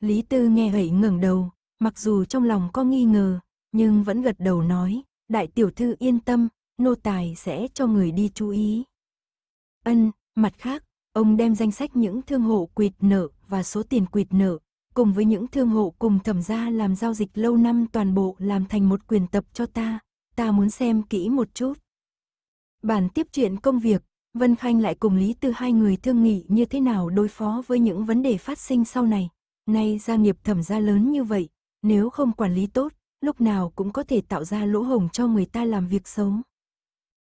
Lý Tư nghe hẩy ngẩng đầu, mặc dù trong lòng có nghi ngờ, nhưng vẫn gật đầu nói, đại tiểu thư yên tâm, nô tài sẽ cho người đi chú ý. Ân, mặt khác, ông đem danh sách những thương hộ quỵt nợ và số tiền quỵt nợ, cùng với những thương hộ cùng thẩm gia làm giao dịch lâu năm toàn bộ làm thành một quyền tập cho ta, ta muốn xem kỹ một chút. Bản tiếp chuyện công việc, Vân Khanh lại cùng Lý Tư hai người thương nghị như thế nào đối phó với những vấn đề phát sinh sau này. Nay gia nghiệp thẩm gia lớn như vậy, nếu không quản lý tốt, lúc nào cũng có thể tạo ra lỗ hổng cho người ta làm việc sống.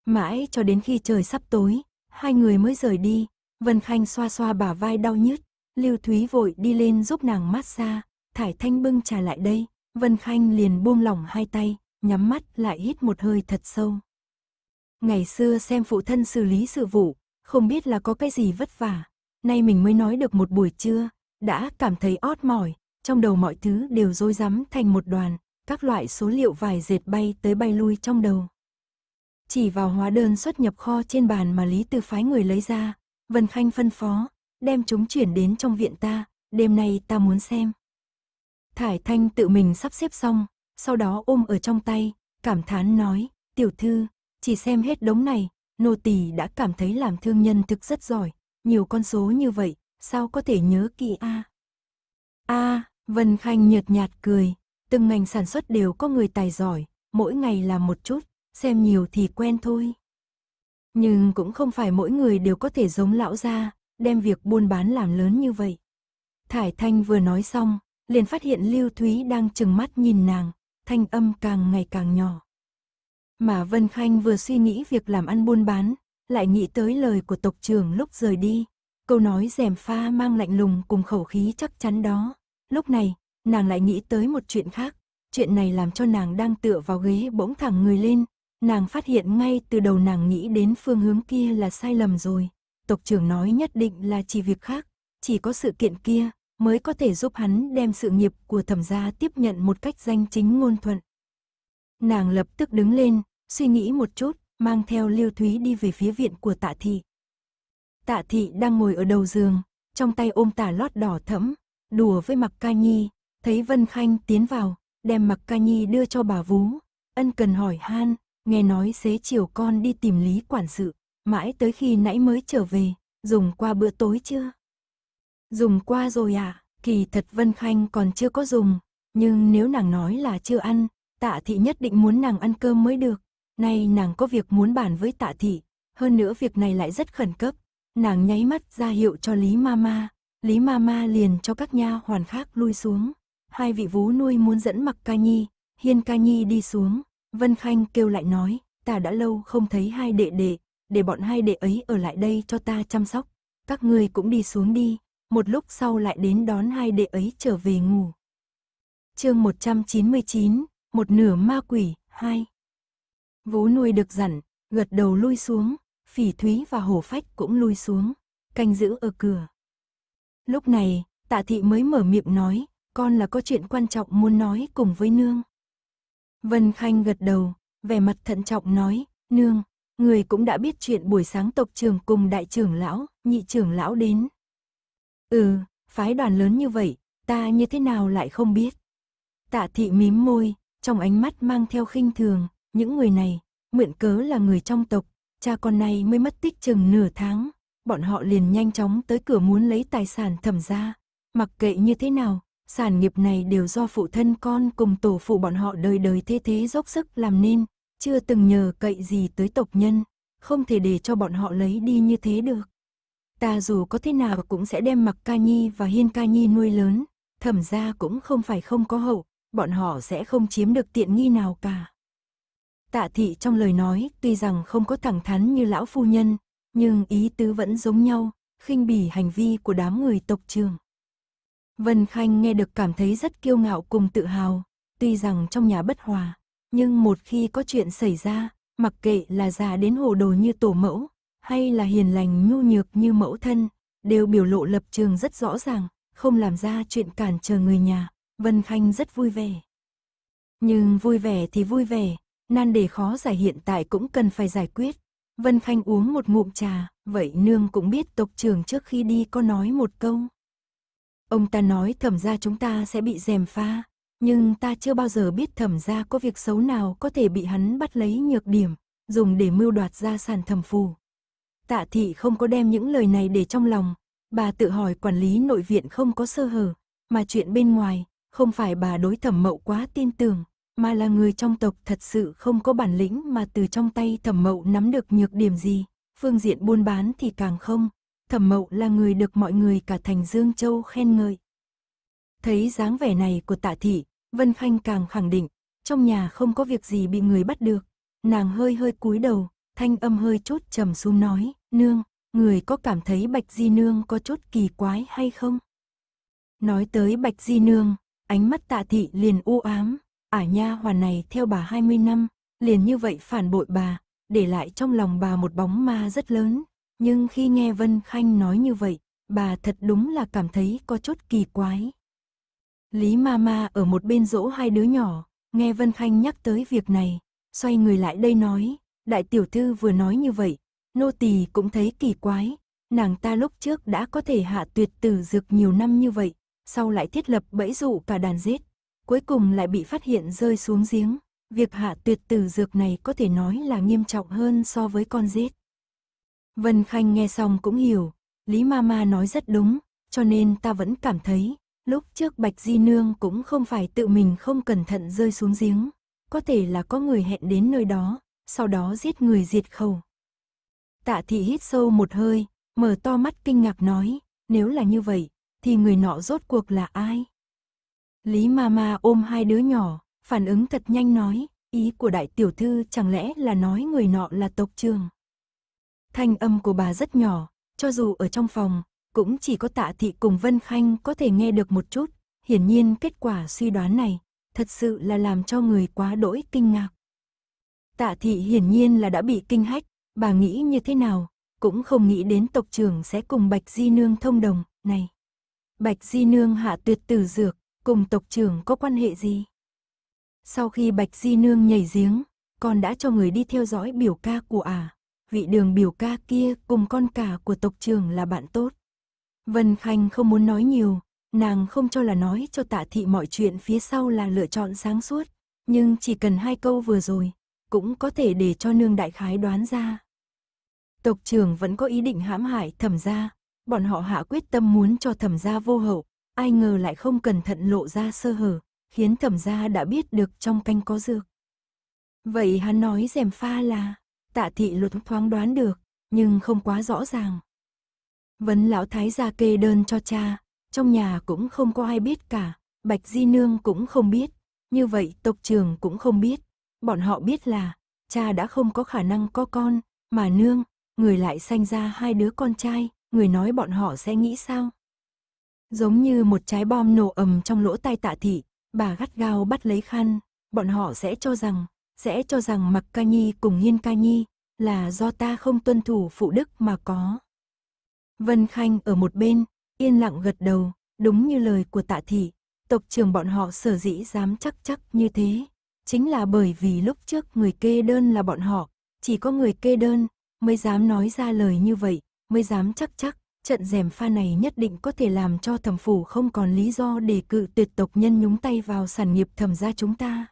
Mãi cho đến khi trời sắp tối, hai người mới rời đi, Vân Khanh xoa xoa bả vai đau nhức, Lưu Thúy vội đi lên giúp nàng mát xa, Thải Thanh bưng trà lại đây, Vân Khanh liền buông lỏng hai tay, nhắm mắt lại hít một hơi thật sâu. Ngày xưa xem phụ thân xử lý sự vụ, không biết là có cái gì vất vả, nay mình mới nói được một buổi trưa, đã cảm thấy ót mỏi, trong đầu mọi thứ đều rối rắm thành một đoàn, các loại số liệu vài dệt bay tới bay lui trong đầu. Chỉ vào hóa đơn xuất nhập kho trên bàn mà Lý Tư phái người lấy ra, Vân Khanh phân phó, đem chúng chuyển đến trong viện ta, đêm nay ta muốn xem. Thải Thanh tự mình sắp xếp xong, sau đó ôm ở trong tay, cảm thán nói, tiểu thư, chỉ xem hết đống này, nô tỳ đã cảm thấy làm thương nhân thực rất giỏi, nhiều con số như vậy, sao có thể nhớ kỳ a? A, Vân Khanh nhợt nhạt cười, từng ngành sản xuất đều có người tài giỏi, mỗi ngày làm một chút, xem nhiều thì quen thôi. Nhưng cũng không phải mỗi người đều có thể giống lão gia, đem việc buôn bán làm lớn như vậy. Thải Thanh vừa nói xong, liền phát hiện Lưu Thúy đang chừng mắt nhìn nàng, thanh âm càng ngày càng nhỏ. Mà Vân Khanh vừa suy nghĩ việc làm ăn buôn bán, lại nghĩ tới lời của tộc trưởng lúc rời đi, câu nói rèm pha mang lạnh lùng cùng khẩu khí chắc chắn đó. Lúc này, nàng lại nghĩ tới một chuyện khác, chuyện này làm cho nàng đang tựa vào ghế bỗng thẳng người lên, Nàng phát hiện ngay từ đầu nàng nghĩ đến phương hướng kia là sai lầm rồi. Tộc trưởng nói nhất định là chỉ việc khác, chỉ có sự kiện kia mới có thể giúp hắn đem sự nghiệp của thẩm gia tiếp nhận một cách danh chính ngôn thuận. Nàng lập tức đứng lên, suy nghĩ một chút, mang theo Liêu Thúy đi về phía viện của tạ thị. Tạ thị đang ngồi ở đầu giường, trong tay ôm tả lót đỏ thẫm, đùa với Mặc Ca Nhi, thấy Vân Khanh tiến vào, đem Mặc Ca Nhi đưa cho bà Vú, ân cần hỏi han, nghe nói xế chiều con đi tìm Lý quản sự, mãi tới khi nãy mới trở về, dùng qua bữa tối chưa? Dùng qua rồi à, kỳ thật Vân Khanh còn chưa có dùng, nhưng nếu nàng nói là chưa ăn, tạ thị nhất định muốn nàng ăn cơm mới được. Nay nàng có việc muốn bàn với tạ thị, hơn nữa việc này lại rất khẩn cấp. Nàng nháy mắt ra hiệu cho Lý Mama, Lý Mama liền cho các nha hoàn khác lui xuống. Hai vị vú nuôi muốn dẫn mặc ca nhi, hiên ca nhi đi xuống, Vân Khanh kêu lại nói, ta đã lâu không thấy hai đệ đệ, để bọn hai đệ ấy ở lại đây cho ta chăm sóc. Các ngươi cũng đi xuống đi, một lúc sau lại đến đón hai đệ ấy trở về ngủ. chương 199, một nửa ma quỷ, hai. Vũ nuôi được dặn, gật đầu lui xuống, phỉ thúy và hổ phách cũng lui xuống, canh giữ ở cửa. Lúc này, tạ thị mới mở miệng nói, con là có chuyện quan trọng muốn nói cùng với nương. Vân Khanh gật đầu, vẻ mặt thận trọng nói, nương, người cũng đã biết chuyện buổi sáng tộc trưởng cùng đại trưởng lão, nhị trưởng lão đến. Ừ, phái đoàn lớn như vậy, ta như thế nào lại không biết. Tạ thị mím môi, trong ánh mắt mang theo khinh thường, những người này, mượn cớ là người trong tộc, cha con này mới mất tích chừng nửa tháng, bọn họ liền nhanh chóng tới cửa muốn lấy tài sản thẩm ra, mặc kệ như thế nào, sản nghiệp này đều do phụ thân con cùng tổ phụ bọn họ đời đời thế thế dốc sức làm nên, chưa từng nhờ cậy gì tới tộc nhân, không thể để cho bọn họ lấy đi như thế được. Ta dù có thế nào cũng sẽ đem mặc ca nhi và hiên ca nhi nuôi lớn, thẩm ra cũng không phải không có hậu, bọn họ sẽ không chiếm được tiện nghi nào cả. Tạ thị trong lời nói tuy rằng không có thẳng thắn như lão phu nhân, nhưng ý tứ vẫn giống nhau, khinh bỉ hành vi của đám người tộc trường. Vân Khanh nghe được cảm thấy rất kiêu ngạo cùng tự hào, tuy rằng trong nhà bất hòa, nhưng một khi có chuyện xảy ra, mặc kệ là già đến hồ đồ như tổ mẫu, hay là hiền lành nhu nhược như mẫu thân, đều biểu lộ lập trường rất rõ ràng, không làm ra chuyện cản trở người nhà, Vân Khanh rất vui vẻ. Nhưng vui vẻ thì vui vẻ, nan đề khó giải hiện tại cũng cần phải giải quyết. Vân Khanh uống một ngụm trà, vậy nương cũng biết tộc trưởng trước khi đi có nói một câu. Ông ta nói thẩm ra chúng ta sẽ bị dèm pha, nhưng ta chưa bao giờ biết thẩm ra có việc xấu nào có thể bị hắn bắt lấy nhược điểm, dùng để mưu đoạt gia sản thẩm phù. Tạ thị không có đem những lời này để trong lòng, bà tự hỏi quản lý nội viện không có sơ hở, mà chuyện bên ngoài, không phải bà đối thẩm mậu quá tin tưởng, mà là người trong tộc thật sự không có bản lĩnh mà từ trong tay thẩm mậu nắm được nhược điểm gì, phương diện buôn bán thì càng không, Thẩm Mậu là người được mọi người cả thành Dương Châu khen ngợi. Thấy dáng vẻ này của Tạ Thị, Vân Khanh càng khẳng định, trong nhà không có việc gì bị người bắt được. Nàng hơi hơi cúi đầu, thanh âm hơi chút trầm xuống nói, nương, người có cảm thấy Bạch Di Nương có chút kỳ quái hay không? Nói tới Bạch Di Nương, ánh mắt tạ thị liền u ám, ả nha hoàn này theo bà 20 năm, liền như vậy phản bội bà, để lại trong lòng bà một bóng ma rất lớn, nhưng khi nghe Vân Khanh nói như vậy, bà thật đúng là cảm thấy có chút kỳ quái. Lý Mama ở một bên dỗ hai đứa nhỏ, nghe Vân Khanh nhắc tới việc này, xoay người lại đây nói, đại tiểu thư vừa nói như vậy, nô tỳ cũng thấy kỳ quái, nàng ta lúc trước đã có thể hạ tuyệt tử dược nhiều năm như vậy, sau lại thiết lập bẫy dụ cả đàn giết, cuối cùng lại bị phát hiện rơi xuống giếng, việc hạ tuyệt tử dược này có thể nói là nghiêm trọng hơn so với con giết. Vân Khanh nghe xong cũng hiểu, Lý Mama nói rất đúng, cho nên ta vẫn cảm thấy, lúc trước Bạch Di Nương cũng không phải tự mình không cẩn thận rơi xuống giếng, có thể là có người hẹn đến nơi đó, sau đó giết người diệt khẩu. Tạ thị hít sâu một hơi, mở to mắt kinh ngạc nói, nếu là như vậy, thì người nọ rốt cuộc là ai? Lý Mama ôm hai đứa nhỏ, phản ứng thật nhanh nói, ý của đại tiểu thư chẳng lẽ là nói người nọ là tộc trường. Thanh âm của bà rất nhỏ, cho dù ở trong phòng, cũng chỉ có tạ thị cùng Vân Khanh có thể nghe được một chút. Hiển nhiên kết quả suy đoán này thật sự là làm cho người quá đỗi kinh ngạc. Tạ thị hiển nhiên là đã bị kinh hách, bà nghĩ như thế nào, cũng không nghĩ đến tộc trưởng sẽ cùng Bạch Di Nương thông đồng, này. Bạch Di Nương hạ tuyệt tử dược, cùng tộc trưởng có quan hệ gì? Sau khi Bạch Di Nương nhảy giếng, con đã cho người đi theo dõi biểu ca của ả. À vị đường biểu ca kia cùng con cả của tộc trưởng là bạn tốt. Vân Khanh không muốn nói nhiều, nàng không cho là nói cho tạ thị mọi chuyện phía sau là lựa chọn sáng suốt, nhưng chỉ cần hai câu vừa rồi, cũng có thể để cho nương đại khái đoán ra. Tộc trưởng vẫn có ý định hãm hại thẩm gia, bọn họ hạ quyết tâm muốn cho thẩm gia vô hậu, ai ngờ lại không cẩn thận lộ ra sơ hở, khiến thẩm gia đã biết được trong canh có dược. Vậy hắn nói dèm pha là tạ thị luật thoáng đoán được, nhưng không quá rõ ràng. Vấn lão thái gia kê đơn cho cha, trong nhà cũng không có ai biết cả, Bạch Di Nương cũng không biết, như vậy tộc trường cũng không biết. Bọn họ biết là, cha đã không có khả năng có con, mà nương, người lại sanh ra hai đứa con trai, người nói bọn họ sẽ nghĩ sao? Giống như một trái bom nổ ầm trong lỗ tai tạ thị, bà gắt gao bắt lấy khăn, bọn họ sẽ cho rằng, sẽ cho rằng mặc ca nhi cùng nghiên ca nhi là do ta không tuân thủ phụ đức mà có. Vân Khanh ở một bên, yên lặng gật đầu, đúng như lời của tạ thị, tộc trưởng bọn họ sở dĩ dám chắc chắc như thế, chính là bởi vì lúc trước người kê đơn là bọn họ, chỉ có người kê đơn mới dám nói ra lời như vậy, mới dám chắc chắc, trận rèm pha này nhất định có thể làm cho thẩm phủ không còn lý do để cự tuyệt tộc nhân nhúng tay vào sản nghiệp thẩm gia chúng ta.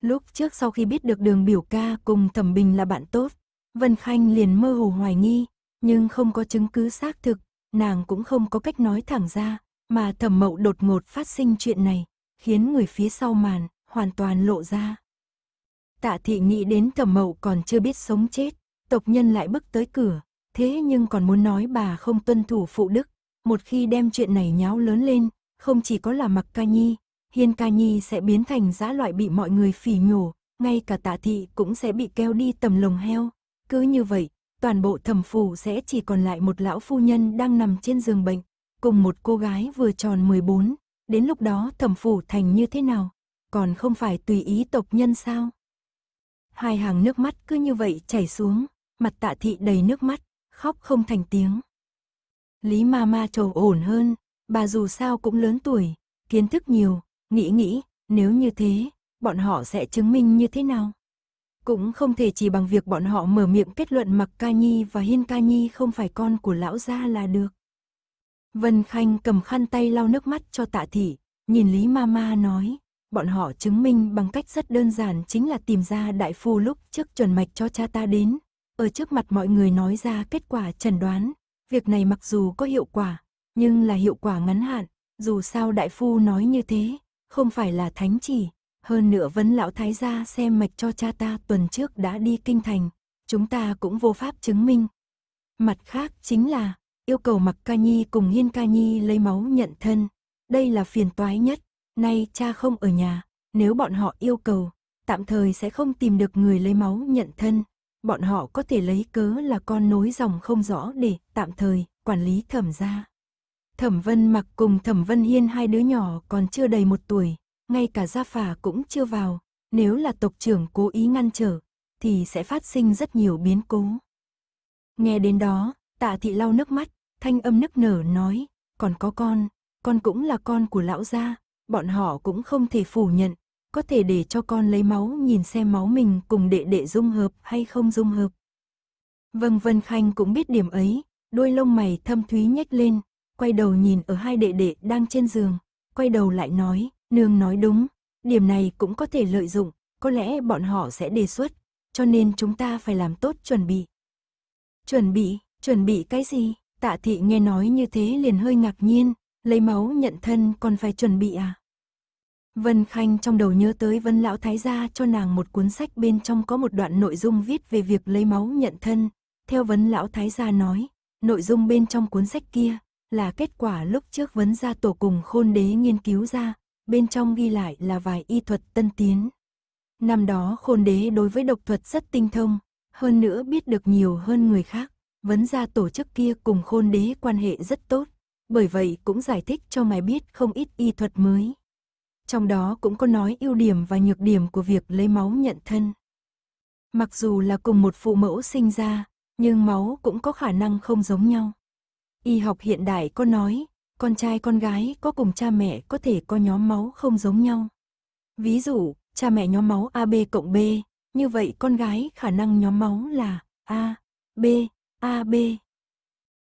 Lúc trước sau khi biết được đường biểu ca cùng Thẩm Bình là bạn tốt, Vân Khanh liền mơ hồ hoài nghi, nhưng không có chứng cứ xác thực, nàng cũng không có cách nói thẳng ra, mà Thẩm Mậu đột ngột phát sinh chuyện này, khiến người phía sau màn hoàn toàn lộ ra. Tạ thị nghĩ đến Thẩm Mậu còn chưa biết sống chết, tộc nhân lại bước tới cửa, thế nhưng còn muốn nói bà không tuân thủ phụ đức, một khi đem chuyện này nháo lớn lên, không chỉ có là Mặc Ca Nhi, Hiên Ca Nhi sẽ biến thành dã loại bị mọi người phỉ nhổ, ngay cả tạ thị cũng sẽ bị keo đi tầm lồng heo. Cứ như vậy, toàn bộ thẩm phủ sẽ chỉ còn lại một lão phu nhân đang nằm trên giường bệnh, cùng một cô gái vừa tròn 14. Đến lúc đó thẩm phủ thành như thế nào? Còn không phải tùy ý tộc nhân sao? Hai hàng nước mắt cứ như vậy chảy xuống, mặt tạ thị đầy nước mắt, khóc không thành tiếng. Lý ma ma trầu ổn hơn, bà dù sao cũng lớn tuổi, kiến thức nhiều, Nghĩ nghĩ, nếu như thế, bọn họ sẽ chứng minh như thế nào? Cũng không thể chỉ bằng việc bọn họ mở miệng kết luận Mặc Ca Nhi và Hiên Ca Nhi không phải con của lão gia là được. Vân Khanh cầm khăn tay lau nước mắt cho tạ thị, nhìn Lý Mama nói, bọn họ chứng minh bằng cách rất đơn giản chính là tìm ra đại phu lúc trước chuẩn mạch cho cha ta đến, ở trước mặt mọi người nói ra kết quả chẩn đoán, việc này mặc dù có hiệu quả, nhưng là hiệu quả ngắn hạn, dù sao đại phu nói như thế, không phải là thánh chỉ. Hơn nữa vấn lão thái gia xem mạch cho cha ta tuần trước đã đi kinh thành, chúng ta cũng vô pháp chứng minh. Mặt khác chính là, yêu cầu mặc ca nhi cùng hiên ca nhi lấy máu nhận thân. Đây là phiền toái nhất, nay cha không ở nhà, nếu bọn họ yêu cầu, tạm thời sẽ không tìm được người lấy máu nhận thân. Bọn họ có thể lấy cớ là con nối dòng không rõ để tạm thời quản lý thẩm gia. Thẩm Vân Mặc cùng Thẩm Vân Hiên hai đứa nhỏ còn chưa đầy một tuổi, ngay cả gia phả cũng chưa vào, nếu là tộc trưởng cố ý ngăn trở, thì sẽ phát sinh rất nhiều biến cố. Nghe đến đó, tạ thị lau nước mắt, thanh âm nức nở nói, còn có con, con cũng là con của lão gia, bọn họ cũng không thể phủ nhận, có thể để cho con lấy máu nhìn xem máu mình cùng đệ đệ dung hợp hay không dung hợp. Vâng Vân Khanh cũng biết điểm ấy, đôi lông mày thâm thúy nhếch lên, quay đầu nhìn ở hai đệ đệ đang trên giường, quay đầu lại nói, nương nói đúng, điểm này cũng có thể lợi dụng, có lẽ bọn họ sẽ đề xuất, cho nên chúng ta phải làm tốt chuẩn bị. Chuẩn bị, chuẩn bị cái gì? Tạ thị nghe nói như thế liền hơi ngạc nhiên, lấy máu nhận thân còn phải chuẩn bị à? Vân Khanh trong đầu nhớ tới Vân Lão Thái gia cho nàng một cuốn sách bên trong có một đoạn nội dung viết về việc lấy máu nhận thân. Theo Vân Lão Thái gia nói, nội dung bên trong cuốn sách kia, là kết quả lúc trước vấn gia tổ cùng khôn đế nghiên cứu ra, bên trong ghi lại là vài y thuật tân tiến. Năm đó khôn đế đối với độc thuật rất tinh thông, hơn nữa biết được nhiều hơn người khác, vấn gia tổ chức kia cùng khôn đế quan hệ rất tốt, bởi vậy cũng giải thích cho mày biết không ít y thuật mới. Trong đó cũng có nói ưu điểm và nhược điểm của việc lấy máu nhận thân. Mặc dù là cùng một phụ mẫu sinh ra, nhưng máu cũng có khả năng không giống nhau. Y học hiện đại có nói, con trai con gái có cùng cha mẹ có thể có nhóm máu không giống nhau. Ví dụ, cha mẹ nhóm máu AB cộng B, như vậy con gái khả năng nhóm máu là A, B, AB.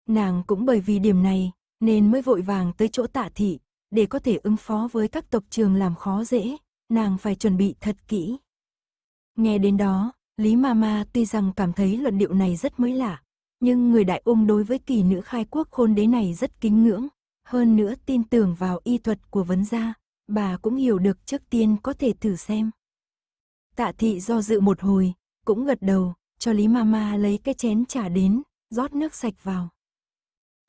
Nàng cũng bởi vì điểm này, nên mới vội vàng tới chỗ tạ thị, để có thể ứng phó với các tộc trường làm khó dễ, nàng phải chuẩn bị thật kỹ. Nghe đến đó, Lý Mama tuy rằng cảm thấy luận điệu này rất mới lạ, nhưng người đại ung đối với kỳ nữ khai quốc khôn đế này rất kính ngưỡng, hơn nữa tin tưởng vào y thuật của vấn gia, bà cũng hiểu được trước tiên có thể thử xem. Tạ thị do dự một hồi, cũng gật đầu, cho Lý Mama lấy cái chén trả đến, rót nước sạch vào.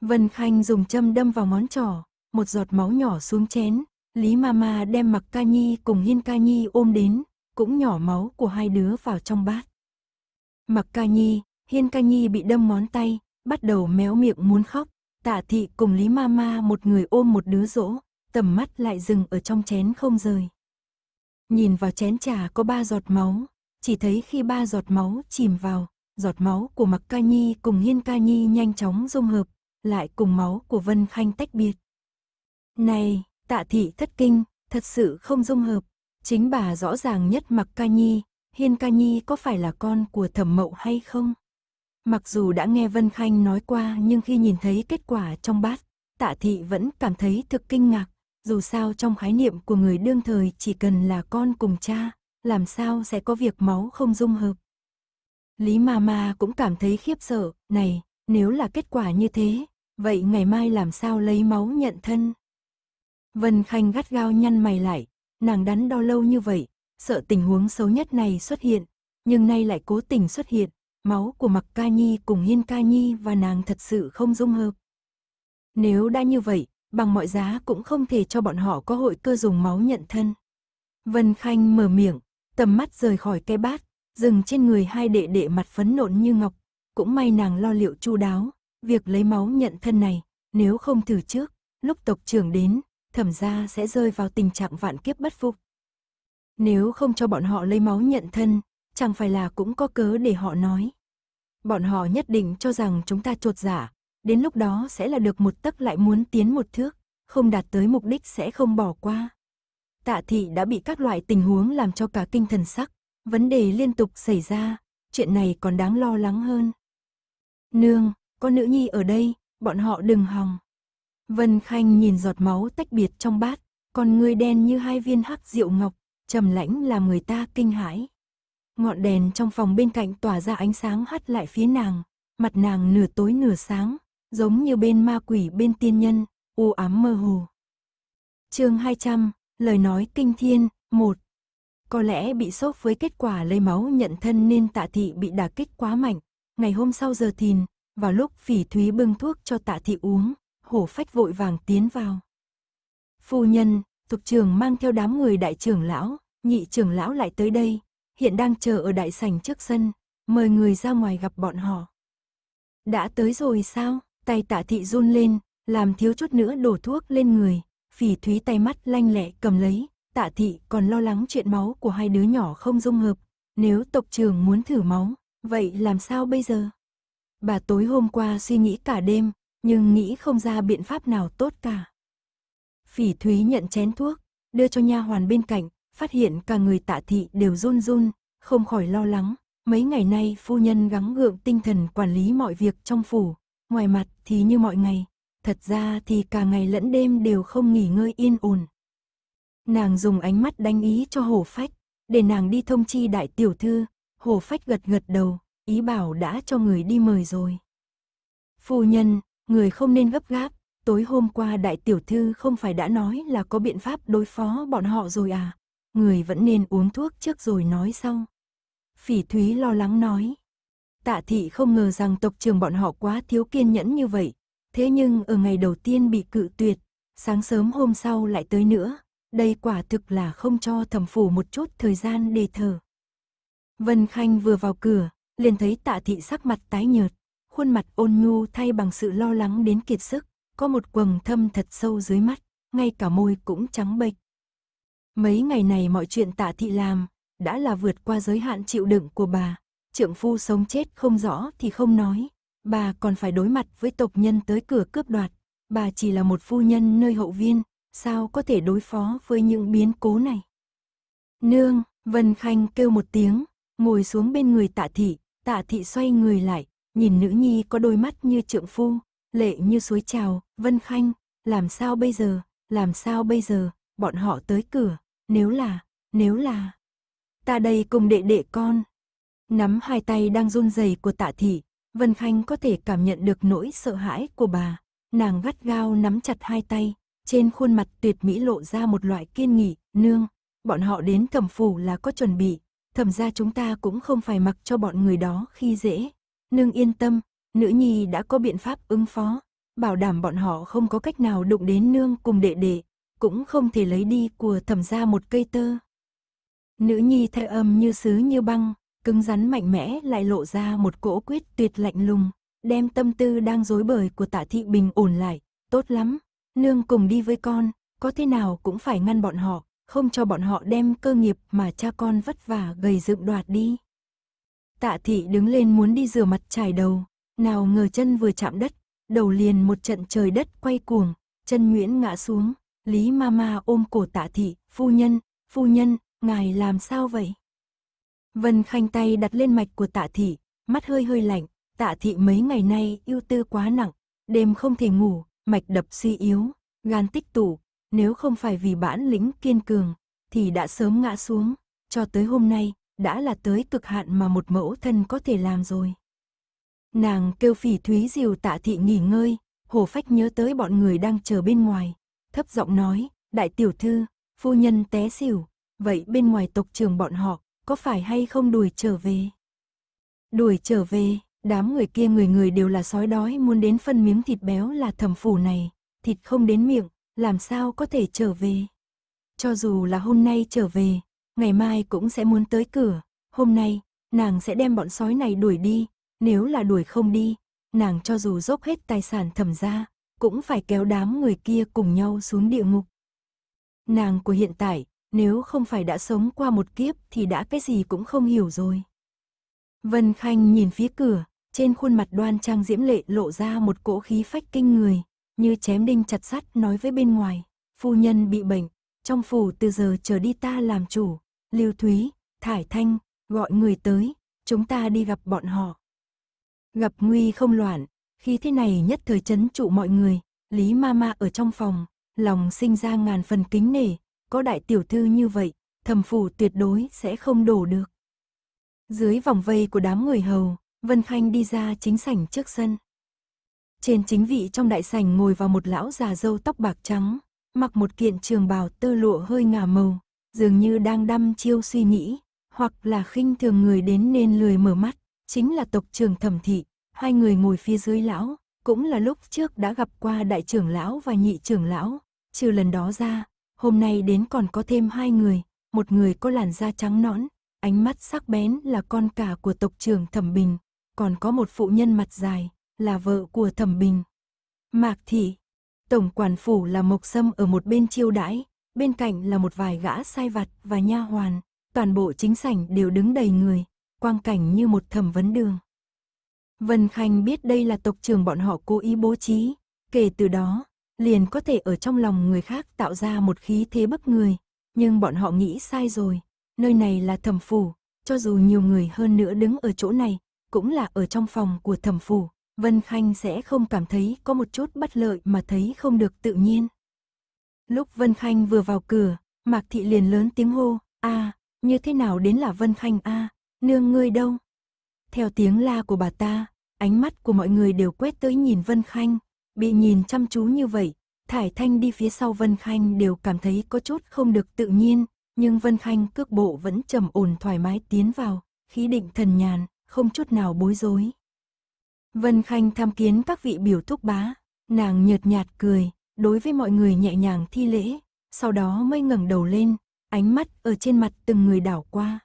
Vân Khanh dùng châm đâm vào món trỏ, một giọt máu nhỏ xuống chén, Lý Mama đem mặc ca nhi cùng hiên ca nhi ôm đến, cũng nhỏ máu của hai đứa vào trong bát. Mặc ca nhi, Hiên Ca Nhi bị đâm món tay, bắt đầu méo miệng muốn khóc. Tạ thị cùng Lý Mama một người ôm một đứa rỗ, tầm mắt lại dừng ở trong chén không rời. Nhìn vào chén trà có ba giọt máu, chỉ thấy khi ba giọt máu chìm vào, giọt máu của Mặc Ca Nhi cùng Hiên Ca Nhi nhanh chóng dung hợp, lại cùng máu của Vân Khanh tách biệt. Này, tạ thị thất kinh, thật sự không dung hợp, chính bà rõ ràng nhất Mặc Ca Nhi, Hiên Ca Nhi có phải là con của thẩm mậu hay không? Mặc dù đã nghe Vân Khanh nói qua nhưng khi nhìn thấy kết quả trong bát, tạ thị vẫn cảm thấy thực kinh ngạc. Dù sao trong khái niệm của người đương thời chỉ cần là con cùng cha, làm sao sẽ có việc máu không dung hợp. Lý Mama cũng cảm thấy khiếp sợ, này, nếu là kết quả như thế, vậy ngày mai làm sao lấy máu nhận thân? Vân Khanh gắt gao nhăn mày lại, nàng đắn đo lâu như vậy, sợ tình huống xấu nhất này xuất hiện, nhưng nay lại cố tình xuất hiện, Máu của mặc Ca Nhi cùng Hiên Ca Nhi và nàng thật sự không dung hợp. Nếu đã như vậy, bằng mọi giá cũng không thể cho bọn họ có hội cơ dùng máu nhận thân. Vân Khanh mở miệng, tầm mắt rời khỏi cái bát, dừng trên người hai đệ đệ mặt phấn nộn như ngọc, cũng may nàng lo liệu chu đáo, việc lấy máu nhận thân này, nếu không thử trước, lúc tộc trưởng đến, thẩm gia sẽ rơi vào tình trạng vạn kiếp bất phục. Nếu không cho bọn họ lấy máu nhận thân, chẳng phải là cũng có cớ để họ nói. Bọn họ nhất định cho rằng chúng ta trột giả, dạ, đến lúc đó sẽ là được một tấc lại muốn tiến một thước, không đạt tới mục đích sẽ không bỏ qua. Tạ thị đã bị các loại tình huống làm cho cả kinh thần sắc, vấn đề liên tục xảy ra, chuyện này còn đáng lo lắng hơn. Nương, có nữ nhi ở đây, bọn họ đừng hòng. Vân Khanh nhìn giọt máu tách biệt trong bát, còn người đen như hai viên hắc rượu ngọc, trầm lãnh làm người ta kinh hãi ngọn đèn trong phòng bên cạnh tỏa ra ánh sáng hắt lại phía nàng, mặt nàng nửa tối nửa sáng, giống như bên ma quỷ bên tiên nhân, u ám mơ hồ. chương 200, lời nói kinh thiên, 1. Có lẽ bị sốc với kết quả lấy máu nhận thân nên tạ thị bị đả kích quá mạnh, ngày hôm sau giờ thìn, vào lúc phỉ thúy bưng thuốc cho tạ thị uống, hổ phách vội vàng tiến vào. Phu nhân, thuộc trường mang theo đám người đại trưởng lão, nhị trưởng lão lại tới đây, hiện đang chờ ở đại sảnh trước sân, mời người ra ngoài gặp bọn họ. Đã tới rồi sao? Tay tạ thị run lên, làm thiếu chút nữa đổ thuốc lên người, phỉ thúy tay mắt lanh lẹ cầm lấy, tạ thị còn lo lắng chuyện máu của hai đứa nhỏ không dung hợp, nếu tộc trưởng muốn thử máu, vậy làm sao bây giờ? Bà tối hôm qua suy nghĩ cả đêm, nhưng nghĩ không ra biện pháp nào tốt cả. Phỉ Thúy nhận chén thuốc, đưa cho nha hoàn bên cạnh, phát hiện cả người tạ thị đều run run, không khỏi lo lắng. Mấy ngày nay phu nhân gắng gượng tinh thần quản lý mọi việc trong phủ, ngoài mặt thì như mọi ngày, thật ra thì cả ngày lẫn đêm đều không nghỉ ngơi yên ổn. Nàng dùng ánh mắt đánh ý cho hổ phách, để nàng đi thông chi đại tiểu thư, hổ phách gật gật đầu, ý bảo đã cho người đi mời rồi. Phu nhân, người không nên gấp gáp, tối hôm qua đại tiểu thư không phải đã nói là có biện pháp đối phó bọn họ rồi à? người vẫn nên uống thuốc trước rồi nói sau. Phỉ Thúy lo lắng nói. Tạ thị không ngờ rằng tộc trường bọn họ quá thiếu kiên nhẫn như vậy, thế nhưng ở ngày đầu tiên bị cự tuyệt, sáng sớm hôm sau lại tới nữa, đây quả thực là không cho thẩm phủ một chút thời gian để thở. Vân Khanh vừa vào cửa, liền thấy tạ thị sắc mặt tái nhợt, khuôn mặt ôn nhu thay bằng sự lo lắng đến kiệt sức, có một quầng thâm thật sâu dưới mắt, ngay cả môi cũng trắng bệch. Mấy ngày này mọi chuyện tạ thị làm, đã là vượt qua giới hạn chịu đựng của bà. Trượng phu sống chết không rõ thì không nói. Bà còn phải đối mặt với tộc nhân tới cửa cướp đoạt. Bà chỉ là một phu nhân nơi hậu viên, sao có thể đối phó với những biến cố này. Nương, Vân Khanh kêu một tiếng, ngồi xuống bên người tạ thị. Tạ thị xoay người lại, nhìn nữ nhi có đôi mắt như trượng phu, lệ như suối trào. Vân Khanh, làm sao bây giờ, làm sao bây giờ, bọn họ tới cửa, nếu là, nếu là, ta đây cùng đệ đệ con. Nắm hai tay đang run rẩy của tạ thị, Vân Khanh có thể cảm nhận được nỗi sợ hãi của bà. Nàng gắt gao nắm chặt hai tay, trên khuôn mặt tuyệt mỹ lộ ra một loại kiên nghị, nương. Bọn họ đến thẩm phủ là có chuẩn bị, thẩm ra chúng ta cũng không phải mặc cho bọn người đó khi dễ. Nương yên tâm, nữ nhi đã có biện pháp ứng phó, bảo đảm bọn họ không có cách nào đụng đến nương cùng đệ đệ cũng không thể lấy đi của thẩm ra một cây tơ. Nữ nhi thay âm như sứ như băng, cứng rắn mạnh mẽ lại lộ ra một cỗ quyết tuyệt lạnh lùng, đem tâm tư đang dối bời của tạ thị bình ổn lại, tốt lắm, nương cùng đi với con, có thế nào cũng phải ngăn bọn họ, không cho bọn họ đem cơ nghiệp mà cha con vất vả gầy dựng đoạt đi. Tạ thị đứng lên muốn đi rửa mặt chải đầu, nào ngờ chân vừa chạm đất, đầu liền một trận trời đất quay cuồng, chân Nguyễn ngã xuống, Lý Mama ôm cổ tạ thị, phu nhân, phu nhân, ngài làm sao vậy? Vân Khanh tay đặt lên mạch của tạ thị, mắt hơi hơi lạnh, tạ thị mấy ngày nay ưu tư quá nặng, đêm không thể ngủ, mạch đập suy yếu, gan tích tụ, nếu không phải vì bản lĩnh kiên cường, thì đã sớm ngã xuống, cho tới hôm nay, đã là tới cực hạn mà một mẫu thân có thể làm rồi. Nàng kêu phỉ thúy diều tạ thị nghỉ ngơi, hồ phách nhớ tới bọn người đang chờ bên ngoài, thấp giọng nói, đại tiểu thư, phu nhân té xỉu, vậy bên ngoài tộc trường bọn họ, có phải hay không đuổi trở về? Đuổi trở về, đám người kia người người đều là sói đói muốn đến phân miếng thịt béo là thẩm phủ này, thịt không đến miệng, làm sao có thể trở về? Cho dù là hôm nay trở về, ngày mai cũng sẽ muốn tới cửa, hôm nay, nàng sẽ đem bọn sói này đuổi đi, nếu là đuổi không đi, nàng cho dù dốc hết tài sản thẩm ra, cũng phải kéo đám người kia cùng nhau xuống địa ngục. Nàng của hiện tại, nếu không phải đã sống qua một kiếp thì đã cái gì cũng không hiểu rồi. Vân Khanh nhìn phía cửa, trên khuôn mặt đoan trang diễm lệ lộ ra một cỗ khí phách kinh người, như chém đinh chặt sắt nói với bên ngoài, phu nhân bị bệnh, trong phủ từ giờ chờ đi ta làm chủ, Lưu Thúy, Thải Thanh, gọi người tới, chúng ta đi gặp bọn họ. Gặp nguy không loạn, Khí thế này nhất thời chấn trụ mọi người, Lý Mama ở trong phòng, lòng sinh ra ngàn phần kính nể, có đại tiểu thư như vậy, thầm phủ tuyệt đối sẽ không đổ được. Dưới vòng vây của đám người hầu, Vân Khanh đi ra chính sảnh trước sân. Trên chính vị trong đại sảnh ngồi vào một lão già râu tóc bạc trắng, mặc một kiện trường bào tơ lụa hơi ngả màu, dường như đang đăm chiêu suy nghĩ, hoặc là khinh thường người đến nên lười mở mắt, chính là tộc trường thẩm thị hai người ngồi phía dưới lão, cũng là lúc trước đã gặp qua đại trưởng lão và nhị trưởng lão, trừ lần đó ra, hôm nay đến còn có thêm hai người, một người có làn da trắng nõn, ánh mắt sắc bén là con cả của tộc trưởng Thẩm Bình, còn có một phụ nhân mặt dài, là vợ của Thẩm Bình. Mạc Thị, tổng quản phủ là Mộc Sâm ở một bên chiêu đãi, bên cạnh là một vài gã sai vặt và nha hoàn, toàn bộ chính sảnh đều đứng đầy người, quang cảnh như một thẩm vấn đường. Vân Khanh biết đây là tộc trưởng bọn họ cố ý bố trí, kể từ đó, liền có thể ở trong lòng người khác tạo ra một khí thế bức người, nhưng bọn họ nghĩ sai rồi, nơi này là thẩm phủ, cho dù nhiều người hơn nữa đứng ở chỗ này, cũng là ở trong phòng của thẩm phủ, Vân Khanh sẽ không cảm thấy có một chút bất lợi mà thấy không được tự nhiên. Lúc Vân Khanh vừa vào cửa, Mạc Thị liền lớn tiếng hô, a như thế nào đến là Vân Khanh a nương ngươi đâu? Theo tiếng la của bà ta, ánh mắt của mọi người đều quét tới nhìn Vân Khanh. Bị nhìn chăm chú như vậy, Thải Thanh đi phía sau Vân Khanh đều cảm thấy có chút không được tự nhiên, nhưng Vân Khanh cước bộ vẫn trầm ổn thoải mái tiến vào, khí định thần nhàn, không chút nào bối rối. Vân Khanh tham kiến các vị biểu thúc bá, nàng nhợt nhạt cười, đối với mọi người nhẹ nhàng thi lễ, sau đó mới ngẩng đầu lên, ánh mắt ở trên mặt từng người đảo qua.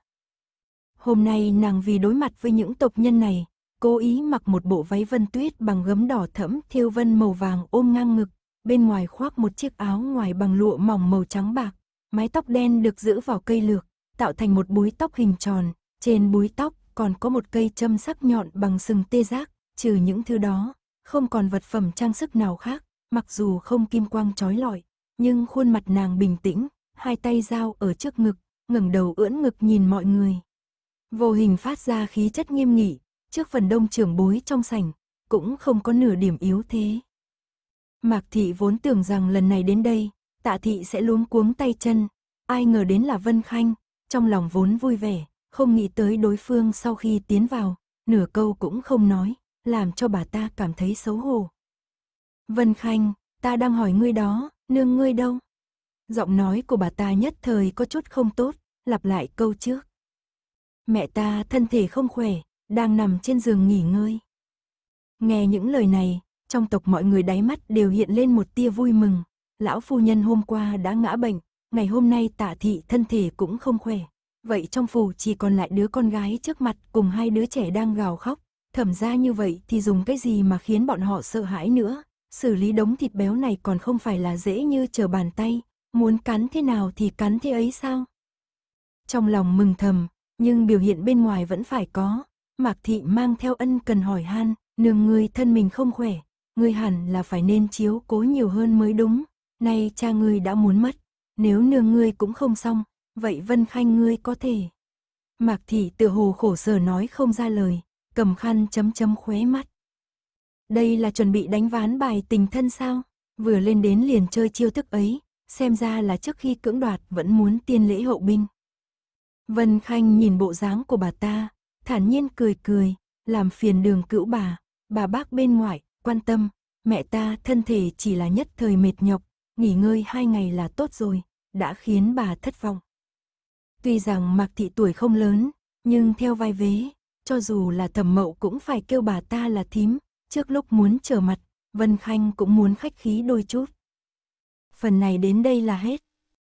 Hôm nay nàng vì đối mặt với những tộc nhân này, cố ý mặc một bộ váy vân tuyết bằng gấm đỏ thẫm thêu vân màu vàng ôm ngang ngực, bên ngoài khoác một chiếc áo ngoài bằng lụa mỏng màu trắng bạc, mái tóc đen được giữ vào cây lược, tạo thành một búi tóc hình tròn, trên búi tóc còn có một cây châm sắc nhọn bằng sừng tê giác, trừ những thứ đó, không còn vật phẩm trang sức nào khác, mặc dù không kim quang trói lọi, nhưng khuôn mặt nàng bình tĩnh, hai tay dao ở trước ngực, ngẩng đầu ưỡn ngực nhìn mọi người vô hình phát ra khí chất nghiêm nghị, trước phần đông trưởng bối trong sảnh, cũng không có nửa điểm yếu thế. Mạc thị vốn tưởng rằng lần này đến đây, tạ thị sẽ luống cuống tay chân, ai ngờ đến là Vân Khanh, trong lòng vốn vui vẻ, không nghĩ tới đối phương sau khi tiến vào, nửa câu cũng không nói, làm cho bà ta cảm thấy xấu hổ. Vân Khanh, ta đang hỏi ngươi đó, nương ngươi đâu? Giọng nói của bà ta nhất thời có chút không tốt, lặp lại câu trước mẹ ta thân thể không khỏe, đang nằm trên giường nghỉ ngơi. Nghe những lời này, trong tộc mọi người đáy mắt đều hiện lên một tia vui mừng. Lão phu nhân hôm qua đã ngã bệnh, ngày hôm nay tạ thị thân thể cũng không khỏe. Vậy trong phủ chỉ còn lại đứa con gái trước mặt cùng hai đứa trẻ đang gào khóc. Thẩm ra như vậy thì dùng cái gì mà khiến bọn họ sợ hãi nữa. Xử lý đống thịt béo này còn không phải là dễ như chờ bàn tay. Muốn cắn thế nào thì cắn thế ấy sao? Trong lòng mừng thầm, nhưng biểu hiện bên ngoài vẫn phải có. Mạc thị mang theo ân cần hỏi han, nương ngươi thân mình không khỏe, ngươi hẳn là phải nên chiếu cố nhiều hơn mới đúng. Nay cha ngươi đã muốn mất, nếu nương ngươi cũng không xong, vậy Vân Khanh ngươi có thể. Mạc thị tự hồ khổ sở nói không ra lời, cầm khăn chấm chấm khóe mắt. Đây là chuẩn bị đánh ván bài tình thân sao? Vừa lên đến liền chơi chiêu thức ấy, xem ra là trước khi cưỡng đoạt vẫn muốn tiên lễ hậu binh. Vân Khanh nhìn bộ dáng của bà ta, thản nhiên cười cười, làm phiền đường cữu bà, bà bác bên ngoại, quan tâm, mẹ ta thân thể chỉ là nhất thời mệt nhọc, nghỉ ngơi hai ngày là tốt rồi, đã khiến bà thất vọng. Tuy rằng Mặc Thị tuổi không lớn, nhưng theo vai vế, cho dù là thẩm mậu cũng phải kêu bà ta là thím, trước lúc muốn trở mặt, Vân Khanh cũng muốn khách khí đôi chút. Phần này đến đây là hết.